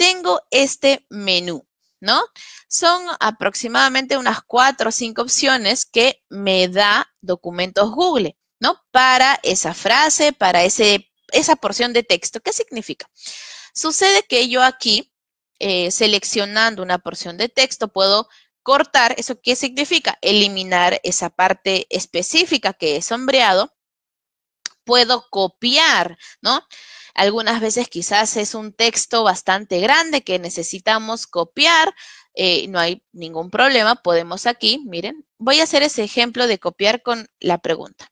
tengo este menú, ¿no? Son aproximadamente unas cuatro o cinco opciones que me da documentos Google, ¿no? Para esa frase, para ese, esa porción de texto. ¿Qué significa? Sucede que yo aquí, eh, seleccionando una porción de texto, puedo cortar. ¿Eso qué significa? Eliminar esa parte específica que es sombreado. Puedo copiar, ¿no? Algunas veces quizás es un texto bastante grande que necesitamos copiar, eh, no hay ningún problema, podemos aquí, miren, voy a hacer ese ejemplo de copiar con la pregunta.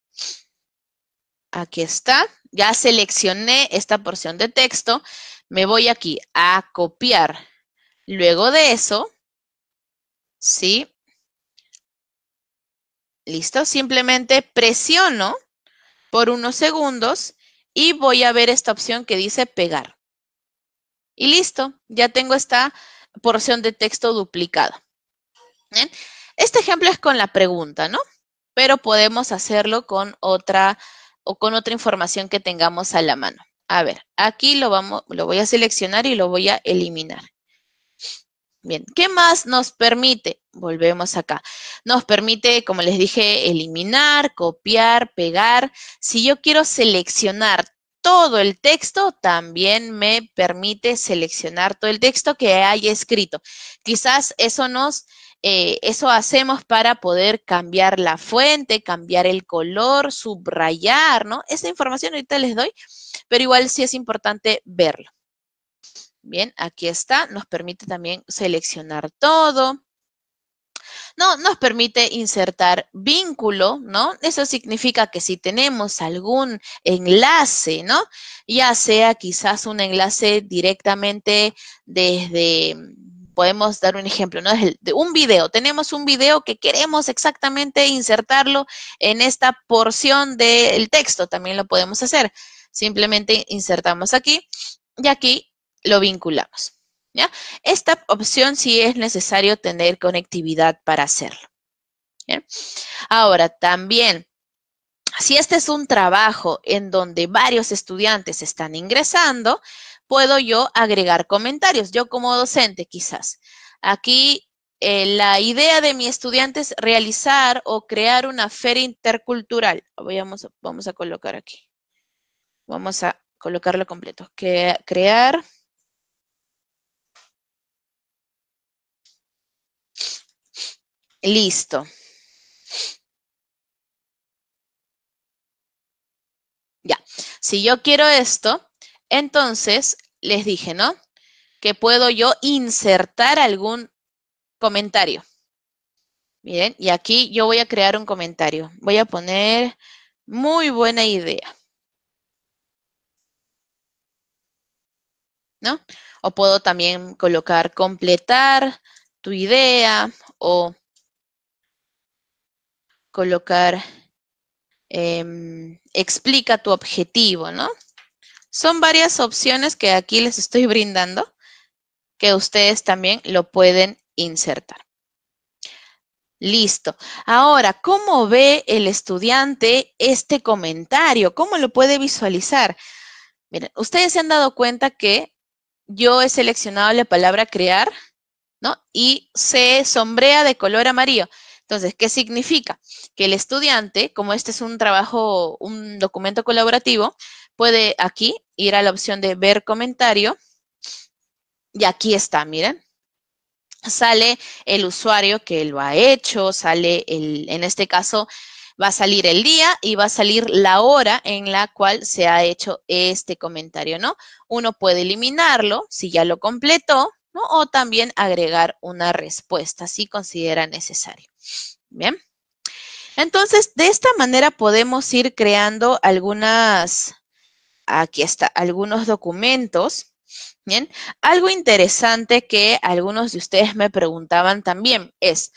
Aquí está, ya seleccioné esta porción de texto, me voy aquí a copiar. Luego de eso, ¿sí? Listo, simplemente presiono por unos segundos y voy a ver esta opción que dice pegar. Y listo, ya tengo esta porción de texto duplicada. Este ejemplo es con la pregunta, ¿no? Pero podemos hacerlo con otra o con otra información que tengamos a la mano. A ver, aquí lo, vamos, lo voy a seleccionar y lo voy a eliminar. Bien, ¿qué más nos permite? Volvemos acá. Nos permite, como les dije, eliminar, copiar, pegar. Si yo quiero seleccionar todo el texto, también me permite seleccionar todo el texto que haya escrito. Quizás eso nos, eh, eso hacemos para poder cambiar la fuente, cambiar el color, subrayar, ¿no? Esa información ahorita les doy, pero igual sí es importante verlo. Bien, aquí está. Nos permite también seleccionar todo. No, nos permite insertar vínculo, ¿no? Eso significa que si tenemos algún enlace, ¿no? Ya sea quizás un enlace directamente desde, podemos dar un ejemplo, ¿no? De un video, tenemos un video que queremos exactamente insertarlo en esta porción del texto, también lo podemos hacer. Simplemente insertamos aquí y aquí lo vinculamos. ¿ya? Esta opción sí es necesario tener conectividad para hacerlo. Ahora, también, si este es un trabajo en donde varios estudiantes están ingresando, puedo yo agregar comentarios, yo como docente quizás. Aquí eh, la idea de mi estudiante es realizar o crear una feria intercultural. Vamos, vamos a colocar aquí. Vamos a colocarlo completo. Que, crear Listo. Ya, si yo quiero esto, entonces les dije, ¿no? Que puedo yo insertar algún comentario. Miren, y aquí yo voy a crear un comentario. Voy a poner muy buena idea. ¿No? O puedo también colocar completar tu idea o colocar em, explica tu objetivo, ¿no? Son varias opciones que aquí les estoy brindando que ustedes también lo pueden insertar. Listo. Ahora, ¿cómo ve el estudiante este comentario? ¿Cómo lo puede visualizar? Miren, ustedes se han dado cuenta que yo he seleccionado la palabra crear, ¿no? Y se sombrea de color amarillo. Entonces, ¿qué significa? Que el estudiante, como este es un trabajo, un documento colaborativo, puede aquí ir a la opción de ver comentario y aquí está, miren. Sale el usuario que lo ha hecho, sale el, en este caso, va a salir el día y va a salir la hora en la cual se ha hecho este comentario, ¿no? Uno puede eliminarlo si ya lo completó, o también agregar una respuesta si considera necesario. Bien. Entonces, de esta manera podemos ir creando algunas, aquí está, algunos documentos. Bien, algo interesante que algunos de ustedes me preguntaban también es,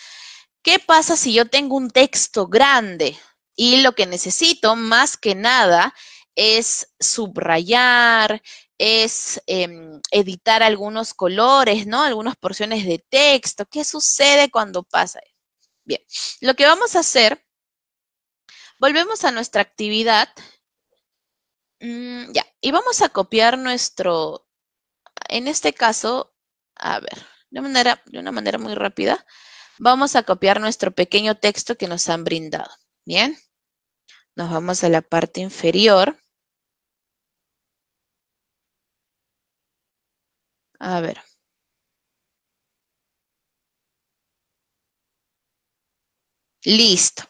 ¿qué pasa si yo tengo un texto grande y lo que necesito más que nada es subrayar, es em, editar algunos colores, ¿no? Algunas porciones de texto. ¿Qué sucede cuando pasa eso? Bien, lo que vamos a hacer, volvemos a nuestra actividad. Mm, ya, y vamos a copiar nuestro, en este caso, a ver, de, manera, de una manera muy rápida, vamos a copiar nuestro pequeño texto que nos han brindado. Bien, nos vamos a la parte inferior. A ver. Listo.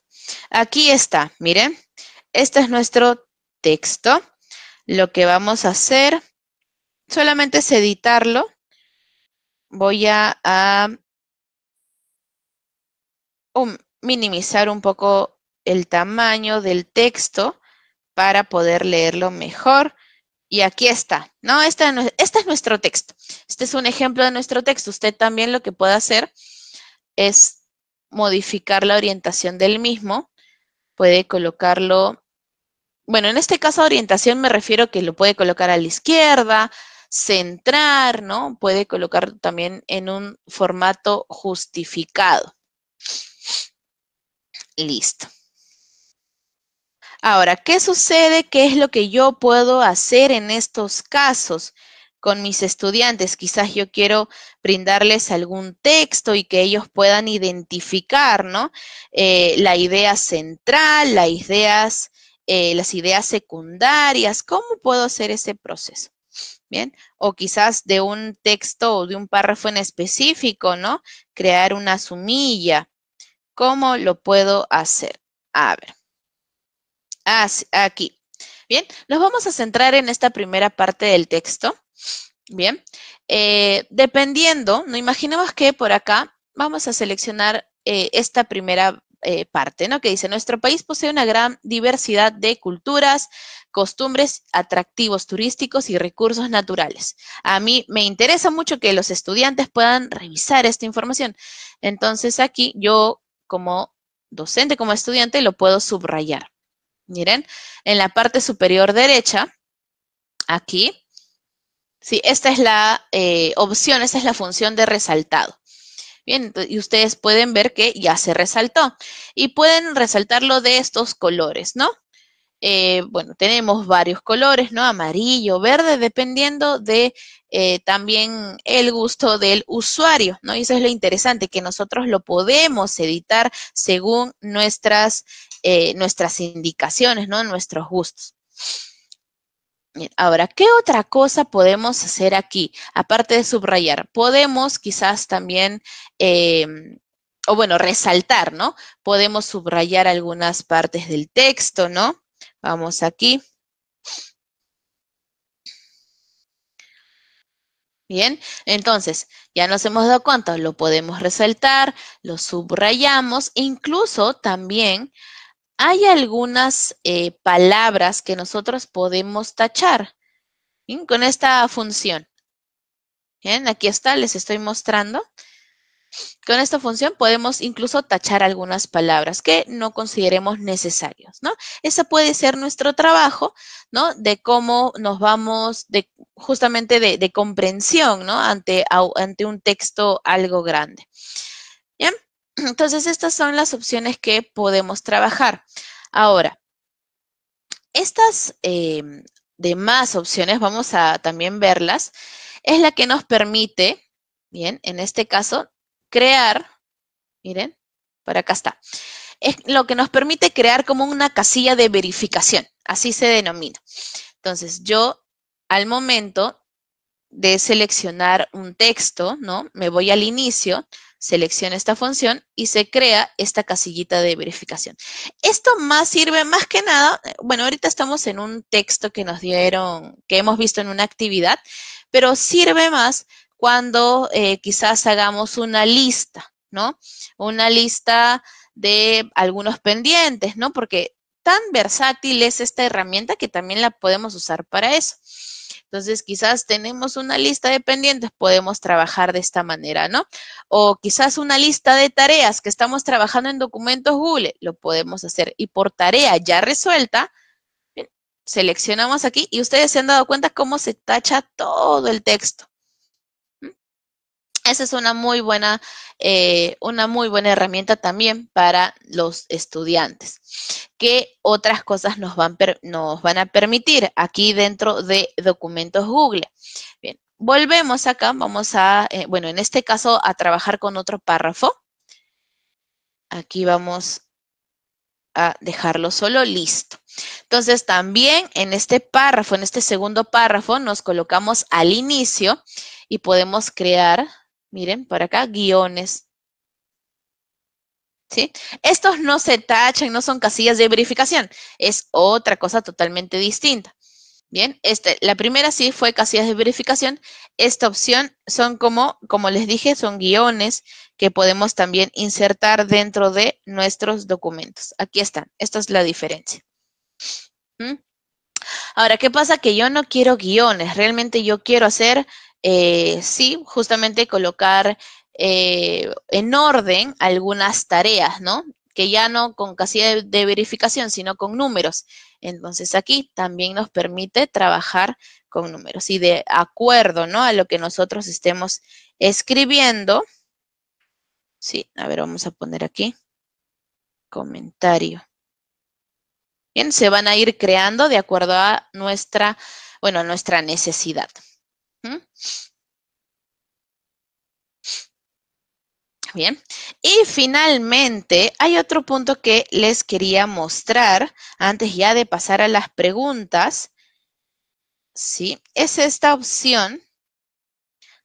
Aquí está, miren. Este es nuestro texto. Lo que vamos a hacer solamente es editarlo. Voy a, um, minimizar un poco el tamaño del texto para poder leerlo mejor. Y aquí está, ¿no? Este, es nuestro texto. Este es un ejemplo de nuestro texto. Usted también lo que puede hacer es modificar la orientación del mismo. Puede colocarlo, bueno, en este caso orientación me refiero que lo puede colocar a la izquierda, centrar, ¿no? Puede colocar también en un formato justificado. Listo. Ahora, ¿qué sucede? ¿Qué es lo que yo puedo hacer en estos casos? con mis estudiantes. Quizás yo quiero brindarles algún texto y que ellos puedan identificar, ¿no? Eh, la idea central, las ideas, eh, las ideas secundarias. ¿Cómo puedo hacer ese proceso? Bien, o quizás de un texto o de un párrafo en específico, ¿no? Crear una sumilla. ¿Cómo lo puedo hacer? A ver. Ah, aquí. Bien, nos vamos a centrar en esta primera parte del texto. Bien, eh, dependiendo, no imaginemos que por acá vamos a seleccionar eh, esta primera eh, parte, ¿no? Que dice, nuestro país posee una gran diversidad de culturas, costumbres, atractivos turísticos y recursos naturales. A mí me interesa mucho que los estudiantes puedan revisar esta información. Entonces aquí yo como docente, como estudiante, lo puedo subrayar. Miren, en la parte superior derecha, aquí, sí, esta es la eh, opción, esta es la función de resaltado. Bien, y ustedes pueden ver que ya se resaltó. Y pueden resaltarlo de estos colores, ¿no? Eh, bueno, tenemos varios colores, ¿no? Amarillo, verde, dependiendo de eh, también el gusto del usuario, ¿no? Y eso es lo interesante, que nosotros lo podemos editar según nuestras eh, nuestras indicaciones, ¿no? Nuestros gustos. Ahora, ¿qué otra cosa podemos hacer aquí? Aparte de subrayar, podemos quizás también, eh, o bueno, resaltar, ¿no? Podemos subrayar algunas partes del texto, ¿no? Vamos aquí. Bien, entonces ya nos hemos dado cuenta, lo podemos resaltar, lo subrayamos, incluso también hay algunas eh, palabras que nosotros podemos tachar con esta función. Bien, aquí está, les estoy mostrando. Con esta función podemos incluso tachar algunas palabras que no consideremos necesarias, ¿no? Ese puede ser nuestro trabajo, ¿no? De cómo nos vamos, de, justamente de, comprensión, ¿no? Ante, ante un texto algo grande. Bien. Entonces, estas son las opciones que podemos trabajar. Ahora, estas em, demás opciones, vamos a también verlas, es la que nos permite, bien, en este caso, crear, miren, por acá está, es lo que nos permite crear como una casilla de verificación, así se denomina. Entonces, yo al momento de seleccionar un texto, ¿no? Me voy al inicio, selecciona esta función y se crea esta casillita de verificación. Esto más sirve más que nada, eh, bueno, ahorita estamos en un texto que nos dieron, que hemos visto en una actividad, pero sirve más cuando eh, quizás hagamos una lista, ¿no? Una lista de algunos pendientes, ¿no? Porque tan versátil es esta herramienta que también la podemos usar para eso. Entonces, quizás tenemos una lista de pendientes, podemos trabajar de esta manera, ¿no? O quizás una lista de tareas que estamos trabajando en documentos Google, lo podemos hacer. Y por tarea ya resuelta, seleccionamos aquí y ustedes se han dado cuenta cómo se tacha todo el texto. Esa es una muy buena, eh, una muy buena herramienta también para los estudiantes. ¿Qué otras cosas nos van, nos van a permitir aquí dentro de documentos Google? Bien, volvemos acá, vamos a, eh, bueno, en este caso a trabajar con otro párrafo. Aquí vamos a dejarlo solo listo. Entonces también en este párrafo, en este segundo párrafo, nos colocamos al inicio y podemos crear Miren, por acá, guiones. ¿Sí? Estos no se tachan, no son casillas de verificación. Es otra cosa totalmente distinta. Bien, este, la primera sí fue casillas de verificación. Esta opción son como, como les dije, son guiones que podemos también insertar dentro de nuestros documentos. Aquí están. Esta es la diferencia. ¿Mm? Ahora, ¿qué pasa? Que yo no quiero guiones. Realmente yo quiero hacer eh, sí, justamente colocar eh, en orden algunas tareas, ¿no? Que ya no con casilla de, de verificación, sino con números. Entonces aquí también nos permite trabajar con números y de acuerdo, ¿no? A lo que nosotros estemos escribiendo. Sí, a ver, vamos a poner aquí comentario. Bien, se van a ir creando de acuerdo a nuestra, bueno, nuestra necesidad. Bien. Y finalmente, hay otro punto que les quería mostrar antes ya de pasar a las preguntas. Sí, es esta opción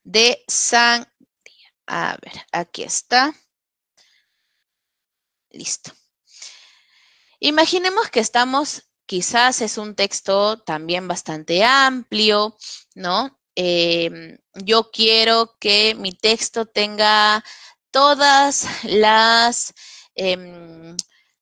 de San, A ver, aquí está. Listo. Imaginemos que estamos, quizás es un texto también bastante amplio, ¿no? Em, yo quiero que mi texto tenga todas las em,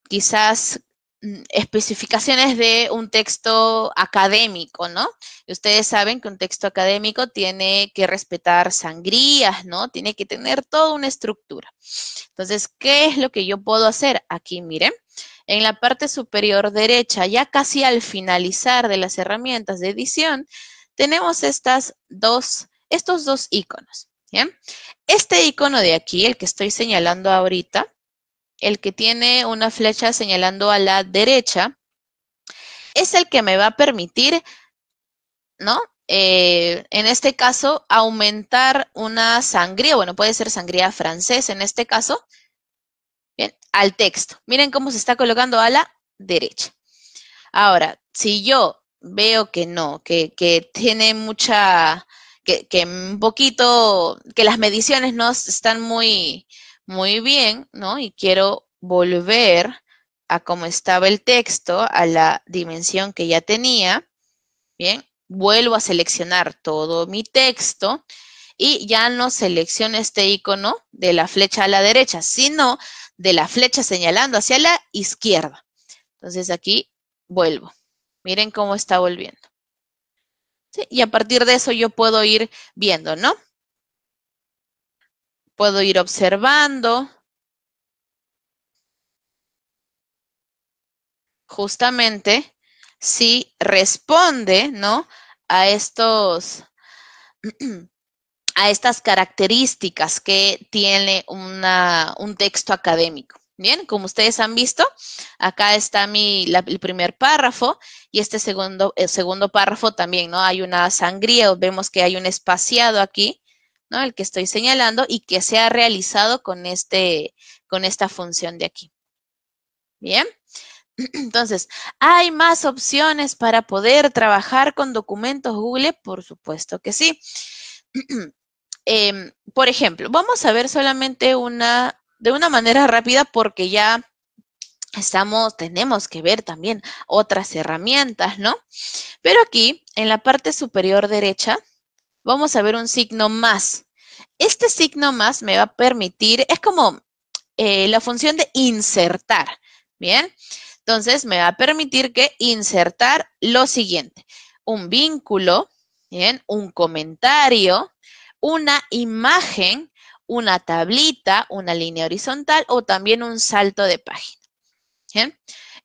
quizás mm, especificaciones de un texto académico, ¿no? ustedes saben que un texto académico tiene que respetar sangrías, ¿no? Tiene que tener toda una estructura. Entonces, ¿qué es lo que yo puedo hacer? Aquí, miren, en la parte superior derecha, ya casi al finalizar de las herramientas de edición, tenemos estas dos, estos dos iconos. ¿bien? Este icono de aquí, el que estoy señalando ahorita, el que tiene una flecha señalando a la derecha, es el que me va a permitir, ¿no? Eh, en este caso, aumentar una sangría, bueno, puede ser sangría francesa en este caso, bien, al texto. Miren cómo se está colocando a la derecha. Ahora, si yo veo que no, que, tiene mucha, que, un poquito, que las mediciones no están muy, muy bien, ¿no? Y quiero volver a cómo estaba el texto, a la dimensión que ya tenía, ¿bien? Vuelvo a seleccionar todo mi texto y ya no selecciono este icono de la flecha a la derecha, sino de la flecha señalando hacia la izquierda. Entonces aquí vuelvo. Miren cómo está volviendo. Y a partir de eso yo puedo ir viendo, ¿no? Puedo ir observando. Justamente si responde, ¿no? A estos, *clears throat* a estas características que tiene un texto académico. Bien, como ustedes han visto, acá está mi, el primer párrafo y este segundo, el segundo párrafo también, ¿no? Hay una sangría, vemos que hay un espaciado aquí, ¿no? El que estoy señalando y que se ha realizado con, este, con esta función de aquí. Bien. *clears throat* Entonces, ¿hay más opciones para poder trabajar con documentos Google? Por supuesto que sí. *clears throat* Em, por ejemplo, vamos a ver solamente una, de una manera rápida porque ya estamos, tenemos que ver también otras herramientas, ¿no? Pero aquí, en la parte superior derecha, vamos a ver un signo más. Este signo más me va a permitir, es como eh, la función de insertar, ¿bien? Entonces, me va a permitir que insertar lo siguiente, un vínculo, ¿bien? Un comentario, una imagen una tablita, una línea horizontal o también un salto de página.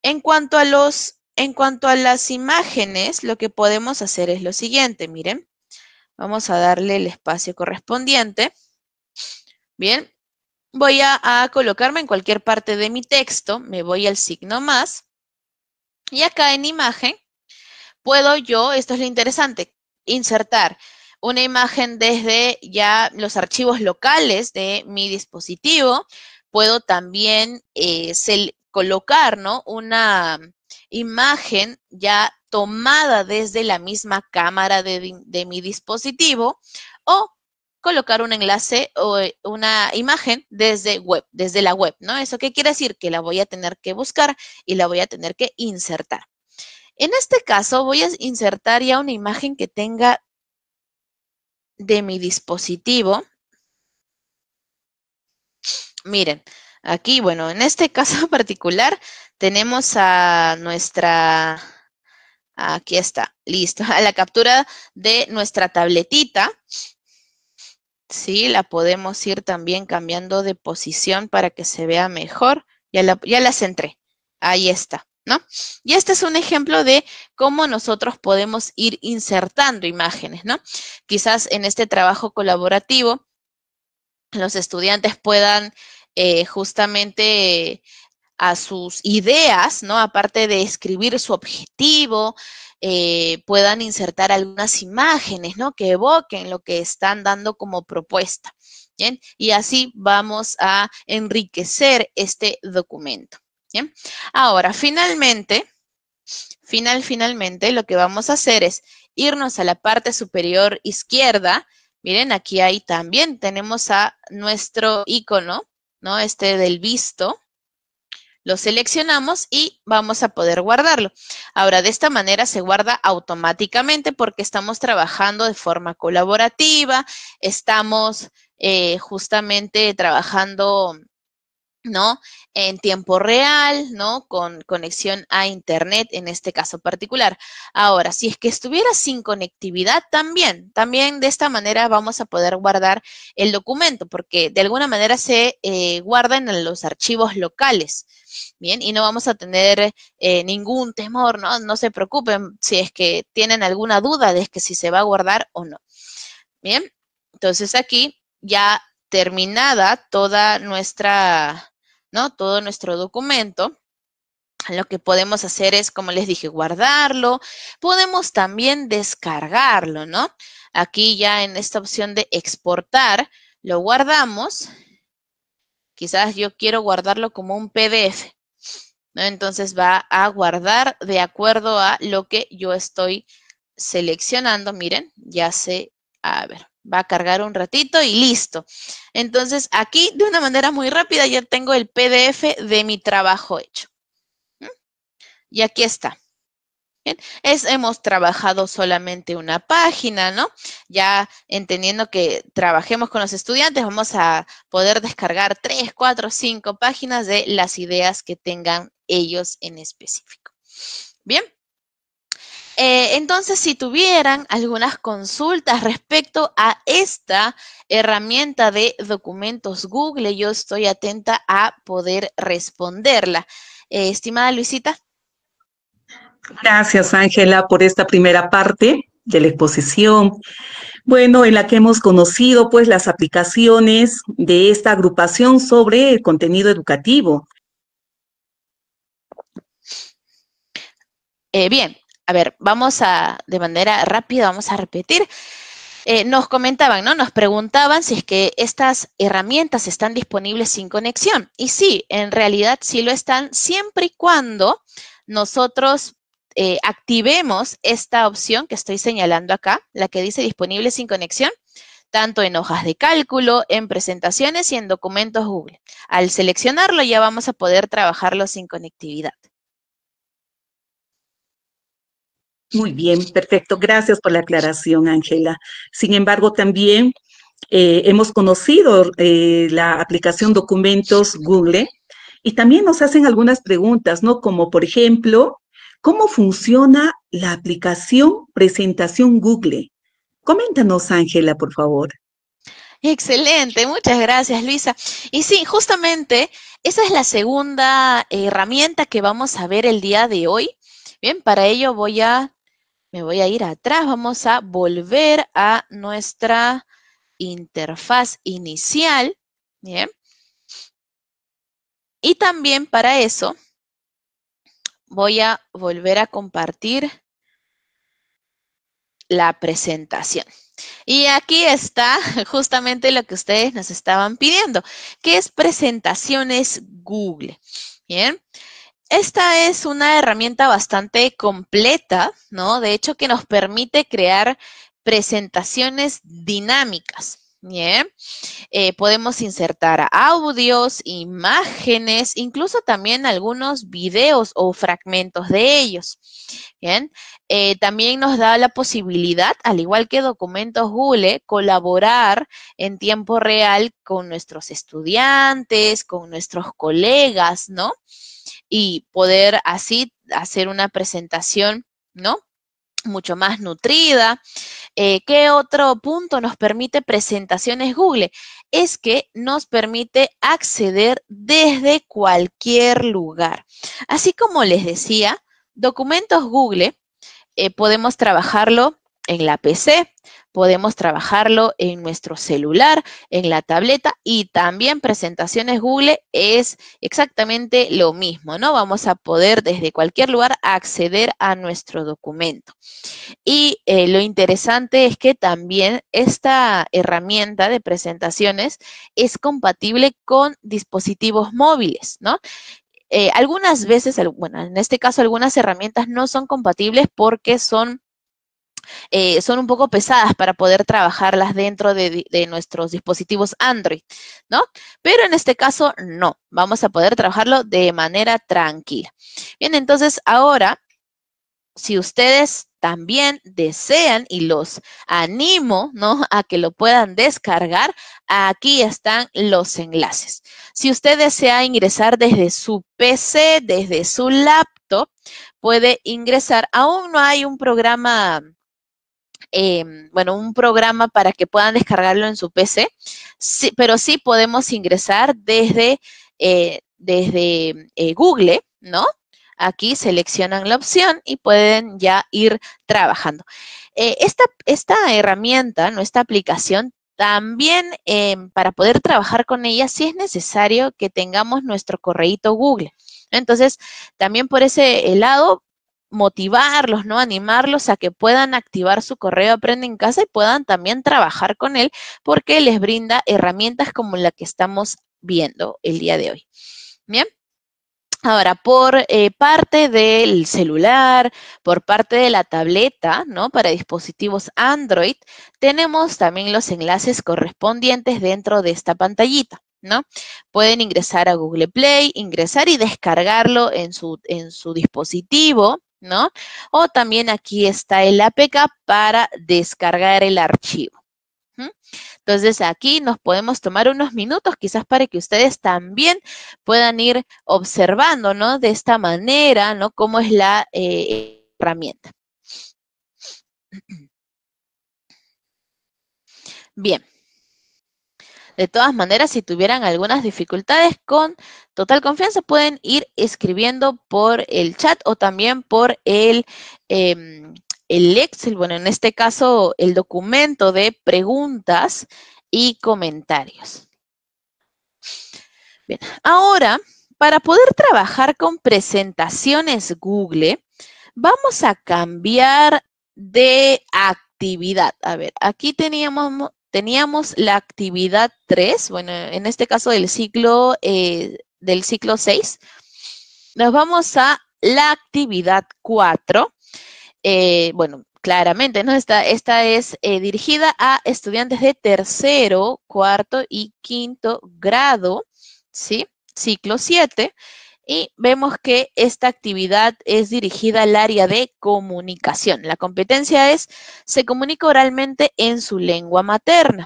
En cuanto a los en cuanto a las imágenes, lo que podemos hacer es lo siguiente, miren. Vamos a darle el espacio correspondiente. Bien, voy a, a colocarme en cualquier parte de mi texto, me voy al signo más. Y acá en imagen puedo yo, esto es lo interesante, insertar una imagen desde ya los archivos locales de mi dispositivo. Puedo también eh, colocar ¿no? una imagen ya tomada desde la misma cámara de, de mi dispositivo o colocar un enlace o eh, una imagen desde web, desde la web, ¿no? ¿Eso qué quiere decir? Que la voy a tener que buscar y la voy a tener que insertar. En este caso voy a insertar ya una imagen que tenga de mi dispositivo. Miren, aquí, bueno, en este *laughs* caso particular tenemos a nuestra, aquí está, listo, a la captura de nuestra tabletita. Sí, la podemos ir también cambiando de posición para que se vea mejor. Ya, la, ya las centré Ahí está. Y este es un ejemplo de cómo nosotros podemos ir insertando imágenes, ¿no? Quizás en este trabajo colaborativo los estudiantes puedan eh, justamente a sus ideas, ¿no? Aparte de escribir su objetivo, eh, puedan insertar algunas imágenes, ¿no? Que evoquen lo que están dando como propuesta. Y así vamos a enriquecer este documento. ¿bien? Ahora, finalmente, final, finalmente, lo que vamos a hacer es irnos a la parte superior izquierda. Miren, aquí ahí también tenemos a nuestro icono, ¿no? Este del visto. Lo seleccionamos y vamos a poder guardarlo. Ahora, de esta manera se guarda automáticamente porque estamos trabajando de forma colaborativa, estamos eh, justamente trabajando ¿no? En tiempo real, ¿no? Con conexión a Internet en este caso particular. Ahora, si es que estuviera sin conectividad, también, también de esta manera vamos a poder guardar el documento, porque de alguna manera se eh, guardan en los archivos locales, ¿bien? Y no vamos a tener eh, ningún temor, ¿no? No se preocupen si es que tienen alguna duda de que si se va a guardar o no. Bien, entonces aquí ya terminada toda nuestra ¿no? Todo nuestro documento. Lo que podemos hacer es, como les dije, guardarlo. Podemos también descargarlo, ¿no? Aquí ya en esta opción de exportar, lo guardamos. Quizás yo quiero guardarlo como un PDF. ¿no? Entonces va a guardar de acuerdo a lo que yo estoy seleccionando. Miren, ya sé. A ver, va a cargar un ratito y listo. Entonces, aquí de una manera muy rápida ya tengo el PDF de mi trabajo hecho. ¿Mm? Y aquí está. Bien. Es, hemos trabajado solamente una página, ¿no? Ya entendiendo que trabajemos con los estudiantes, vamos a poder descargar tres, cuatro, cinco páginas de las ideas que tengan ellos en específico. Bien. Eh, entonces, si tuvieran algunas consultas respecto a esta herramienta de documentos Google, yo estoy atenta a poder responderla. Eh, estimada Luisita. Gracias, Ángela, por esta primera parte de la exposición. Bueno, en la que hemos conocido pues las aplicaciones de esta agrupación sobre el contenido educativo. Eh, bien, a ver, vamos a, de manera rápida, vamos a repetir. Eh, nos comentaban, ¿no? Nos preguntaban si es que estas herramientas están disponibles sin conexión. Y sí, en realidad sí lo están, siempre y cuando nosotros eh, activemos esta opción que estoy señalando acá, la que dice disponible sin conexión, tanto en hojas de cálculo, en presentaciones y en documentos Google. Al seleccionarlo ya vamos a poder trabajarlo sin conectividad. Muy bien, perfecto. Gracias por la aclaración, Ángela. Sin embargo, también eh, hemos conocido eh, la aplicación documentos Google y también nos hacen algunas preguntas, ¿no? Como por ejemplo, ¿cómo funciona la aplicación presentación Google? Coméntanos, Ángela, por favor. Excelente, muchas gracias Luisa. Y sí, justamente esa es la segunda herramienta que vamos a ver el día de hoy. Bien, para ello voy a me voy a ir atrás, vamos a volver a nuestra interfaz inicial, ¿bien? Y también para eso voy a volver a compartir la presentación. Y aquí está *laughs* justamente lo que ustedes nos estaban pidiendo, que es presentaciones Google. Bien, esta es una herramienta bastante completa, ¿no? De hecho, que nos permite crear presentaciones dinámicas. ¿bien? Eh, podemos insertar audios, imágenes, incluso también algunos videos o fragmentos de ellos. ¿bien? Eh, también nos da la posibilidad, al igual que documentos Google, colaborar en tiempo real con nuestros estudiantes, con nuestros colegas, ¿no? y poder así hacer una presentación, ¿no? mucho más nutrida. Eh, ¿Qué otro punto nos permite presentaciones Google? Es que nos permite acceder desde cualquier lugar. Así como les decía, documentos Google eh, podemos trabajarlo en la PC, podemos trabajarlo en nuestro celular, en la tableta y también presentaciones Google es exactamente lo mismo, ¿no? Vamos a poder desde cualquier lugar acceder a nuestro documento. Y eh, lo interesante es que también esta herramienta de presentaciones es compatible con dispositivos móviles, ¿no? Eh, algunas veces, bueno, en este caso algunas herramientas no son compatibles porque son eh, son un poco pesadas para poder trabajarlas dentro de, de, nuestros dispositivos Android, ¿no? Pero en este caso no, vamos a poder trabajarlo de manera tranquila. Bien, entonces ahora, si ustedes también desean y los animo, ¿no? A que lo puedan descargar, aquí están los enlaces. Si usted desea ingresar desde su PC, desde su laptop, puede ingresar. Aún no hay un programa Em, bueno, un programa para que puedan descargarlo en su PC, pero sí podemos ingresar desde, eh, desde eh, Google, ¿no? Aquí seleccionan la opción y pueden ya ir trabajando. Eh, esta, esta, herramienta, nuestra aplicación, también em, para poder trabajar con ella, sí es necesario que tengamos nuestro correíto Google. Entonces, también por ese lado motivarlos, ¿no? Animarlos a que puedan activar su correo Aprende en Casa y puedan también trabajar con él porque les brinda herramientas como la que estamos viendo el día de hoy. Bien. Ahora, por eh, parte del celular, por parte de la tableta, ¿no? Para dispositivos Android, tenemos también los enlaces correspondientes dentro de esta pantallita. ¿no? Pueden ingresar a Google Play, ingresar y descargarlo en su dispositivo, ¿no? O también aquí está el APK para descargar el archivo. Entonces aquí nos podemos tomar unos minutos quizás para que ustedes también puedan ir observando, ¿no? De esta manera, ¿no? Cómo es la eh, herramienta. Bien. De todas maneras, si tuvieran algunas dificultades con total confianza, pueden ir escribiendo por el chat o también por el, em, el Excel, bueno, en este caso el documento de preguntas y comentarios. Bien, ahora, para poder trabajar con presentaciones Google, vamos a cambiar de actividad. A ver, aquí teníamos, teníamos la actividad 3, bueno, en este caso del ciclo eh, del ciclo 6. Nos vamos a la actividad 4. Eh, bueno, claramente, ¿no? Esta, esta es eh, dirigida a estudiantes de tercero, cuarto y quinto grado, ¿sí? Ciclo 7. Y vemos que esta actividad es dirigida al área de comunicación. La competencia es, se comunica oralmente en su lengua materna.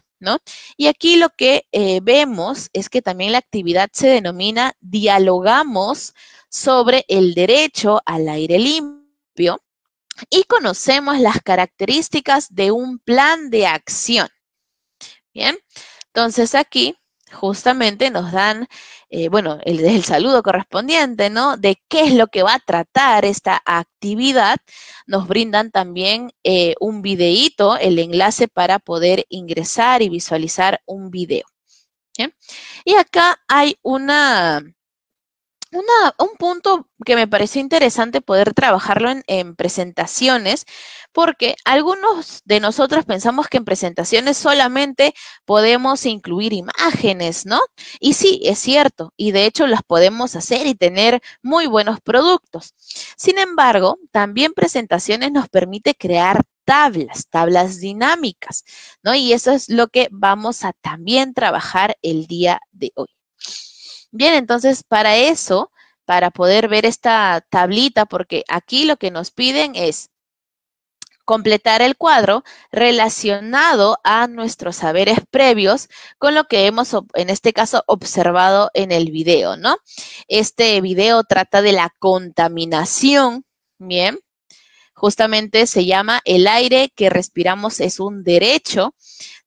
Y aquí lo que eh, vemos es que también la actividad se denomina dialogamos sobre el derecho al aire limpio y conocemos las características de un plan de acción. Bien, entonces aquí justamente nos dan eh, bueno, *laughs* el, saludo correspondiente, ¿no? De qué es lo que va a tratar esta actividad. Nos brindan también eh, un videíto, el enlace para poder ingresar y visualizar un video. Y acá hay una, un punto que me pareció interesante poder trabajarlo en, en, presentaciones, porque algunos de nosotros pensamos que en presentaciones solamente podemos incluir imágenes, ¿no? Y sí, es cierto, y de hecho las podemos hacer y tener muy buenos productos. Sin embargo, también presentaciones nos permite crear tablas, tablas dinámicas, ¿no? Y eso es lo que vamos a también trabajar el día de hoy. Bien, entonces para eso, para poder ver esta tablita, porque aquí lo que nos piden es completar el cuadro relacionado a nuestros saberes previos con lo que hemos, en este caso, observado en el video, ¿no? Este video trata de la contaminación, ¿bien? Justamente se llama el aire que respiramos es un derecho,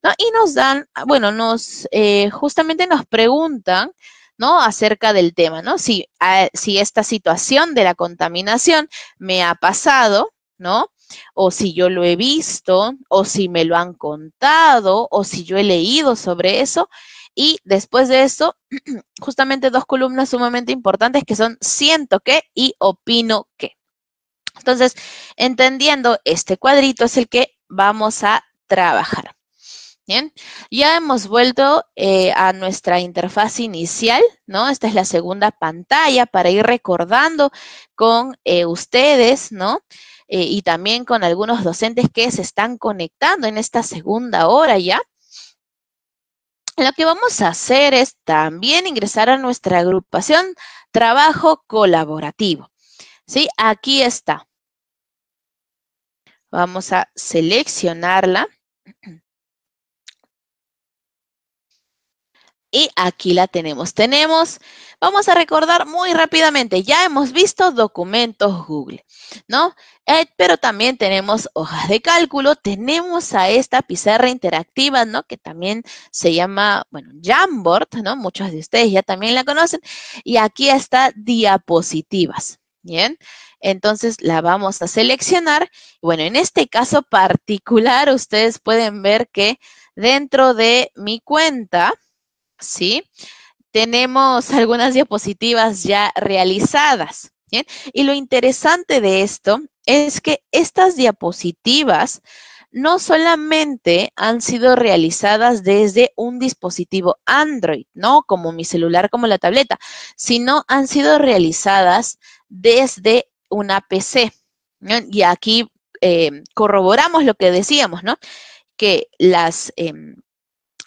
¿no? Y nos dan, bueno, nos, eh, justamente nos preguntan ¿no? Acerca del tema, ¿no? Si, ah, si esta situación de la contaminación me ha pasado, ¿no? O si yo lo he visto, o si me lo han contado, o si yo he leído sobre eso. Y después de eso, *clears throat* justamente dos columnas sumamente importantes que son siento que y opino que. Entonces, entendiendo este cuadrito es el que vamos a trabajar. Bien, ya hemos vuelto eh, a nuestra interfaz inicial, ¿no? Esta es la segunda pantalla para ir recordando con eh, ustedes, ¿no? Eh, y también con algunos docentes que se están conectando en esta segunda hora ya. Lo que vamos a hacer es también ingresar a nuestra agrupación Trabajo Colaborativo. ¿Sí? Aquí está. Vamos a seleccionarla. *clears throat* Y aquí la tenemos. Tenemos, vamos a recordar muy rápidamente, ya hemos visto documentos Google, ¿no? Eh, pero también tenemos hojas de cálculo, tenemos a esta pizarra interactiva, ¿no? Que también se llama, bueno, Jamboard, ¿no? Muchos de ustedes ya también la conocen. Y aquí está diapositivas, ¿bien? Entonces la vamos a seleccionar. Bueno, en este caso particular, ustedes pueden ver que dentro de mi cuenta, ¿sí? Tenemos algunas diapositivas ya realizadas. Y lo interesante de esto es que estas diapositivas no solamente han sido realizadas desde un dispositivo Android, ¿no? Como mi celular, como la tableta, sino han sido realizadas desde una PC. Y aquí eh, corroboramos lo que decíamos, ¿no? Que las, em,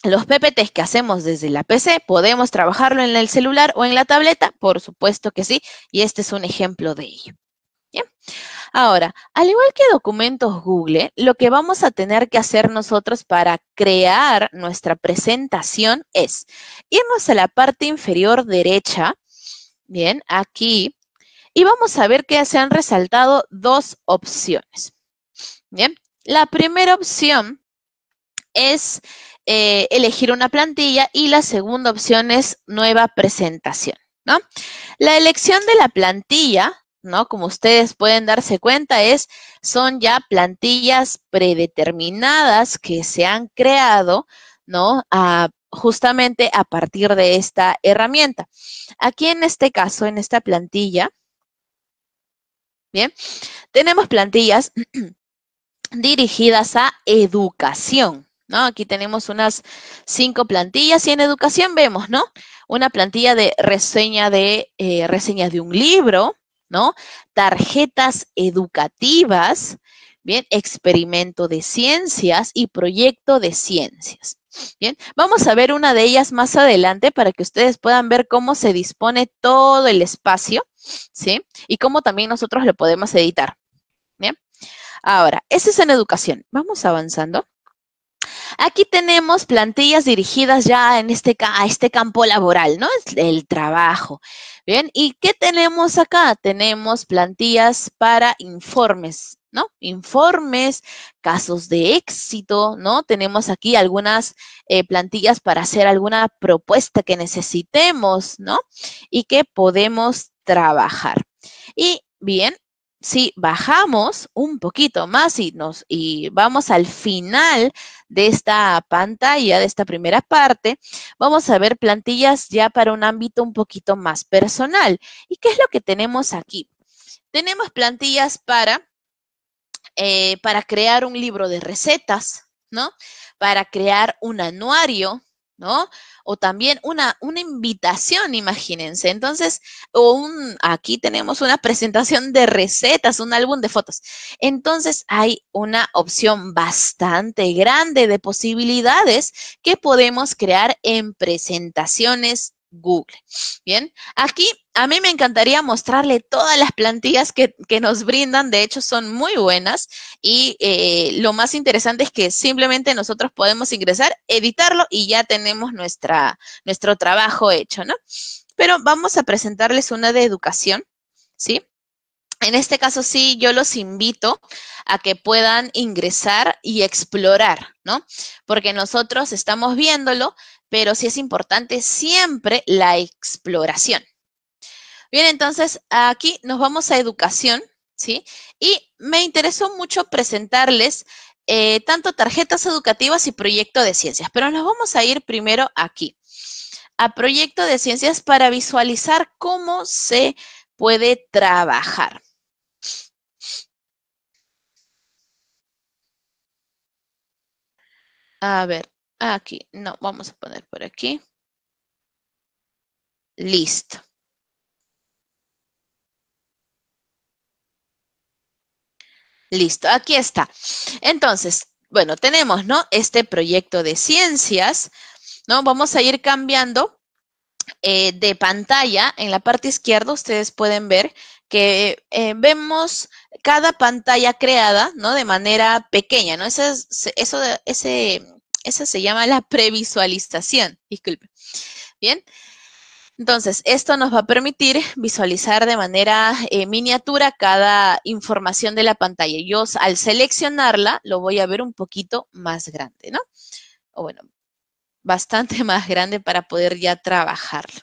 los PPTs que hacemos desde la PC, podemos trabajarlo en el celular o en la tableta, por supuesto que sí, y este es un ejemplo de ello. ¿Bien? Ahora, al igual que documentos Google, lo que vamos a tener que hacer nosotros para crear nuestra presentación es irnos a la parte inferior derecha, bien, aquí, y vamos a ver que se han resaltado dos opciones. Bien, la primera opción es eh, elegir una plantilla y la segunda opción es nueva presentación, ¿no? La elección de la plantilla, ¿no? Como ustedes pueden darse cuenta, es, son ya plantillas predeterminadas que se han creado, ¿no? justamente a partir de esta herramienta. Aquí en este caso, en esta plantilla, bien, tenemos plantillas *clears throat* dirigidas a educación, ¿no? Aquí tenemos unas cinco plantillas y en educación vemos, ¿no? Una plantilla de reseña de, eh, de un libro, ¿no? Tarjetas educativas, bien, experimento de ciencias y proyecto de ciencias. Bien, vamos a ver una de ellas más adelante para que ustedes puedan ver cómo se dispone todo el espacio, ¿sí? Y cómo también nosotros lo podemos editar. Bien. Ahora, ese es en educación. Vamos avanzando. Aquí tenemos plantillas dirigidas ya en este, a este campo laboral, ¿no? El trabajo. Bien, ¿y qué tenemos acá? Tenemos plantillas para informes, ¿no? Informes, casos de éxito, ¿no? Tenemos aquí algunas eh, plantillas para hacer alguna propuesta que necesitemos, ¿no? Y que podemos trabajar. Y bien, si bajamos un poquito más y, nos, y vamos al final de esta pantalla, de esta primera parte, vamos a ver plantillas ya para un ámbito un poquito más personal. ¿Y qué es lo que tenemos aquí? Tenemos plantillas para, eh, para crear un libro de recetas, ¿no? Para crear un anuario, ¿no? O también una, una invitación, imagínense. Entonces, un, aquí tenemos una presentación de recetas, un álbum de fotos. Entonces, hay una opción bastante grande de posibilidades que podemos crear en presentaciones Google. Bien, aquí a mí me encantaría mostrarle todas las plantillas que, nos brindan, de hecho son muy buenas y eh, lo más interesante es que simplemente nosotros podemos ingresar, editarlo y ya tenemos nuestra, nuestro trabajo hecho, ¿no? Pero vamos a presentarles una de educación, ¿sí? En este caso sí, yo los invito a que puedan ingresar y explorar, ¿no? Porque nosotros estamos viéndolo, pero sí es importante siempre la exploración. Bien, entonces aquí nos vamos a educación, ¿sí? Y me interesó mucho presentarles eh, tanto tarjetas educativas y proyecto de ciencias, pero nos vamos a ir primero aquí, a proyecto de ciencias para visualizar cómo se puede trabajar. A ver, Aquí, no, vamos a poner por aquí. Listo. Listo, aquí está. Entonces, bueno, tenemos, ¿no? Este proyecto de ciencias, ¿no? Vamos a ir cambiando eh, de pantalla. En la parte izquierda ustedes pueden ver que eh, vemos cada pantalla creada, ¿no? De manera pequeña, ¿no? Ese, eso, ese esa se llama la previsualización, disculpe. Bien. Entonces, esto nos va a permitir visualizar de manera eh, miniatura cada información de la pantalla. Yo al seleccionarla lo voy a ver un poquito más grande, ¿no? O bueno, bastante *laughs* más grande para poder ya trabajarlo.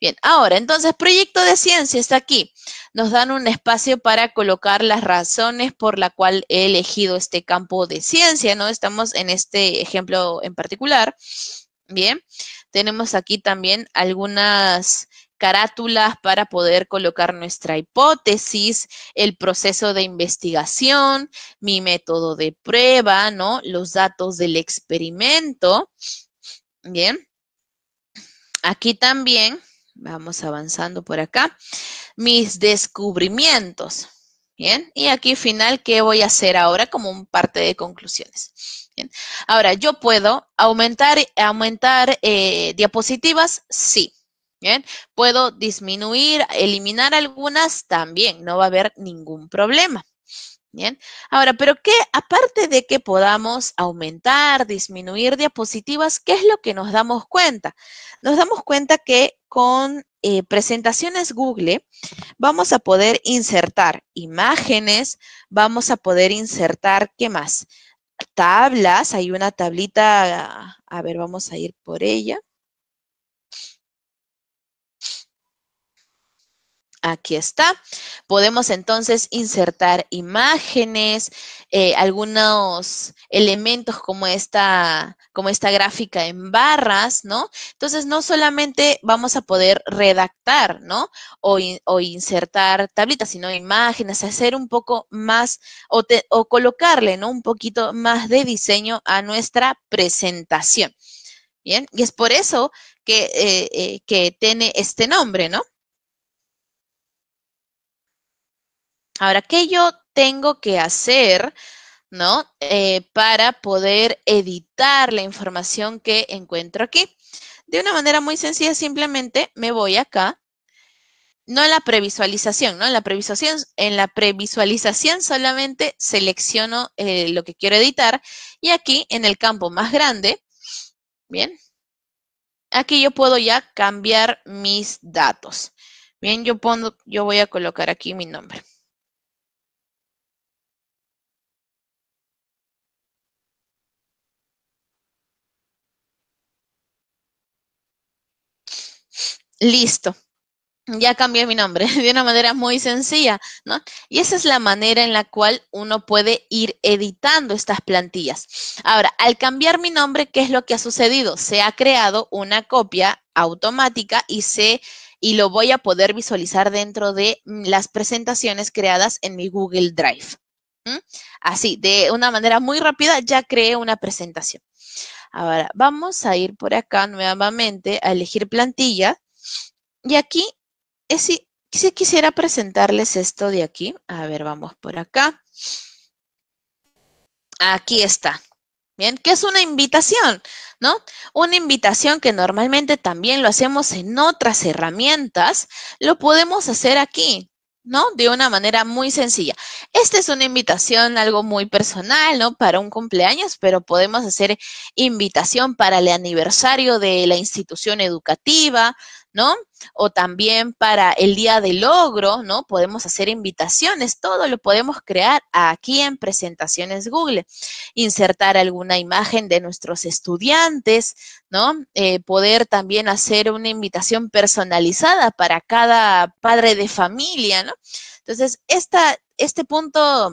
Bien, ahora, entonces, proyecto de ciencia está aquí. Nos dan un espacio para colocar las razones por la cual he elegido este campo de ciencia, ¿no? Estamos en este ejemplo en particular. Bien, tenemos aquí también algunas carátulas para poder colocar nuestra hipótesis, el proceso de investigación, mi método de prueba, ¿no? Los datos del experimento. Bien. Aquí también Vamos avanzando por acá. Mis descubrimientos. Bien, y aquí final, ¿qué voy a hacer ahora como un parte de conclusiones? Ahora, ¿yo puedo aumentar, aumentar eh, diapositivas? Sí. Bien, puedo disminuir, eliminar algunas también, no va a haber ningún problema. Bien. Ahora, pero qué, aparte de que podamos aumentar, disminuir diapositivas, ¿qué es lo que nos damos cuenta? Nos damos cuenta que con eh, presentaciones Google vamos a poder insertar imágenes, vamos a poder insertar, ¿qué más? Tablas, hay una tablita, a ver, vamos a ir por ella. Aquí está. Podemos entonces insertar imágenes, eh, algunos elementos como esta, como esta gráfica en barras, ¿no? Entonces, no solamente vamos a poder redactar, ¿no? O, insertar tablitas, sino imágenes, hacer un poco más, o, colocarle, ¿no? Un poquito más de diseño a nuestra presentación. Bien, y es por eso que, eh, eh, que tiene este nombre, ¿no? Ahora, ¿qué yo tengo que hacer? ¿no? Eh, para poder editar la información que encuentro aquí. De una manera muy sencilla, simplemente me voy acá, no en la previsualización, ¿no? En la previsualización, en la previsualización solamente selecciono eh, lo que quiero editar y aquí en el campo más grande, bien, aquí yo puedo ya cambiar mis datos. Bien, yo, pongo, yo voy a colocar aquí mi nombre. listo, ya cambié mi nombre *laughs* de una manera muy sencilla, ¿no? Y esa es la manera en la cual uno puede ir editando estas plantillas. Ahora, al cambiar mi nombre, ¿qué es lo que ha sucedido? Se ha creado una copia automática y se y lo voy a poder visualizar dentro de las presentaciones creadas en mi Google Drive. Así, de una manera muy rápida ya creé una presentación. Ahora, vamos a ir por acá nuevamente a elegir plantilla y aquí, eh, si quisiera presentarles esto de aquí, a ver, vamos por acá. Aquí está. Bien, que es una invitación, ¿no? Una invitación que normalmente también lo hacemos en otras herramientas, lo podemos hacer aquí, ¿no? De una manera muy sencilla. Esta es una invitación, algo muy personal, ¿no? Para un cumpleaños, pero podemos hacer invitación para el aniversario de la institución educativa, ¿no? O también para el día de logro, ¿no? Podemos hacer invitaciones, todo lo podemos crear aquí en Presentaciones Google. Insertar alguna imagen de nuestros estudiantes, ¿no? Eh, poder también hacer una invitación personalizada para cada padre de familia, ¿no? Entonces, esta, este punto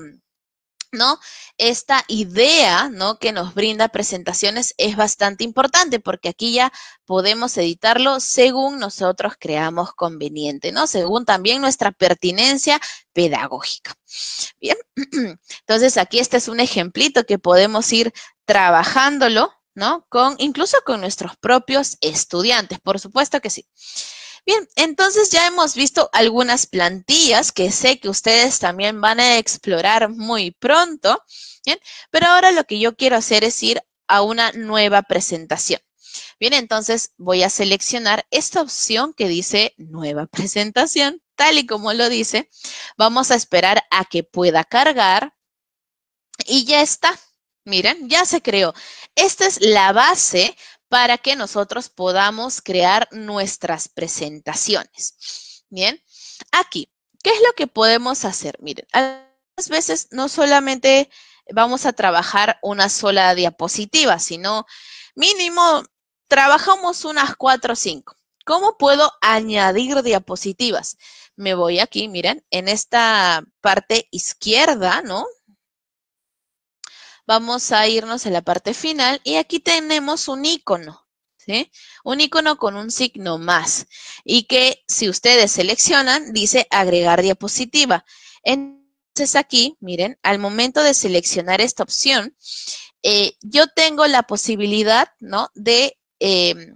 ¿no? Esta idea, ¿no? Que nos brinda presentaciones es bastante importante porque aquí ya podemos editarlo según nosotros creamos conveniente, ¿no? Según también nuestra pertinencia pedagógica. Bien, *clears throat* entonces aquí este es un ejemplito que podemos ir trabajándolo, ¿no? Con, incluso con nuestros propios estudiantes, por supuesto que sí. Bien, entonces ya hemos visto algunas plantillas que sé que ustedes también van a explorar muy pronto, ¿bien? Pero ahora lo que yo quiero hacer es ir a una nueva presentación. Bien, entonces voy a seleccionar esta opción que dice nueva presentación, tal y como lo dice. Vamos a esperar a que pueda cargar y ya está. Miren, ya se creó. Esta es la base para que nosotros podamos crear nuestras presentaciones. Bien, aquí, ¿qué es lo que podemos hacer? Miren, a veces no solamente vamos a trabajar una sola diapositiva, sino mínimo trabajamos unas cuatro o cinco. ¿Cómo puedo añadir diapositivas? Me voy aquí, miren, en esta parte izquierda, ¿no? vamos a irnos a la parte final y aquí tenemos un icono. ¿Sí? Un icono con un signo más y que si ustedes seleccionan dice agregar diapositiva. Entonces aquí, miren, al momento de seleccionar esta opción, eh, yo tengo la posibilidad, ¿no? De em,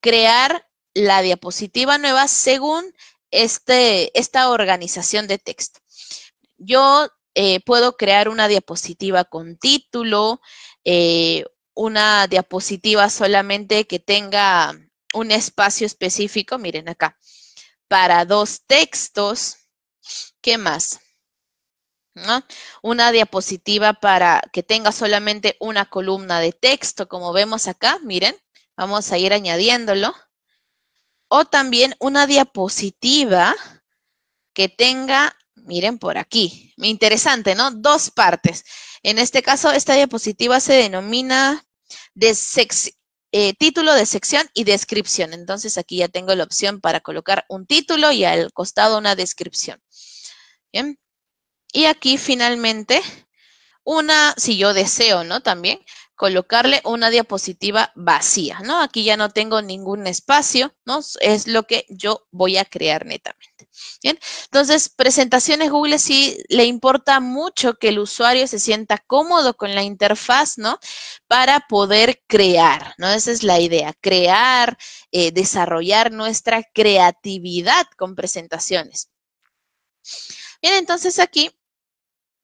crear la diapositiva nueva según este, esta organización de texto. Yo eh, puedo crear una diapositiva con título, eh, una diapositiva solamente que tenga un espacio específico, miren acá, para dos textos. ¿Qué más? Una diapositiva para que tenga solamente una columna de texto, como vemos acá, miren, vamos a ir añadiéndolo. O también una diapositiva que tenga Miren por aquí. Interesante, ¿no? Dos partes. En este caso, esta diapositiva se denomina de eh, título de sección y descripción. Entonces, aquí ya tengo la opción para colocar un título y al costado una descripción. Bien. Y aquí, finalmente, una, si yo deseo, ¿no? También colocarle una diapositiva vacía, ¿no? Aquí ya no tengo ningún espacio, ¿no? Es lo que yo voy a crear netamente. Bien, entonces presentaciones Google sí le importa mucho que el usuario se sienta cómodo con la interfaz, ¿no? Para poder crear, ¿no? Esa es la idea, crear, eh, desarrollar nuestra creatividad con presentaciones. Bien, entonces aquí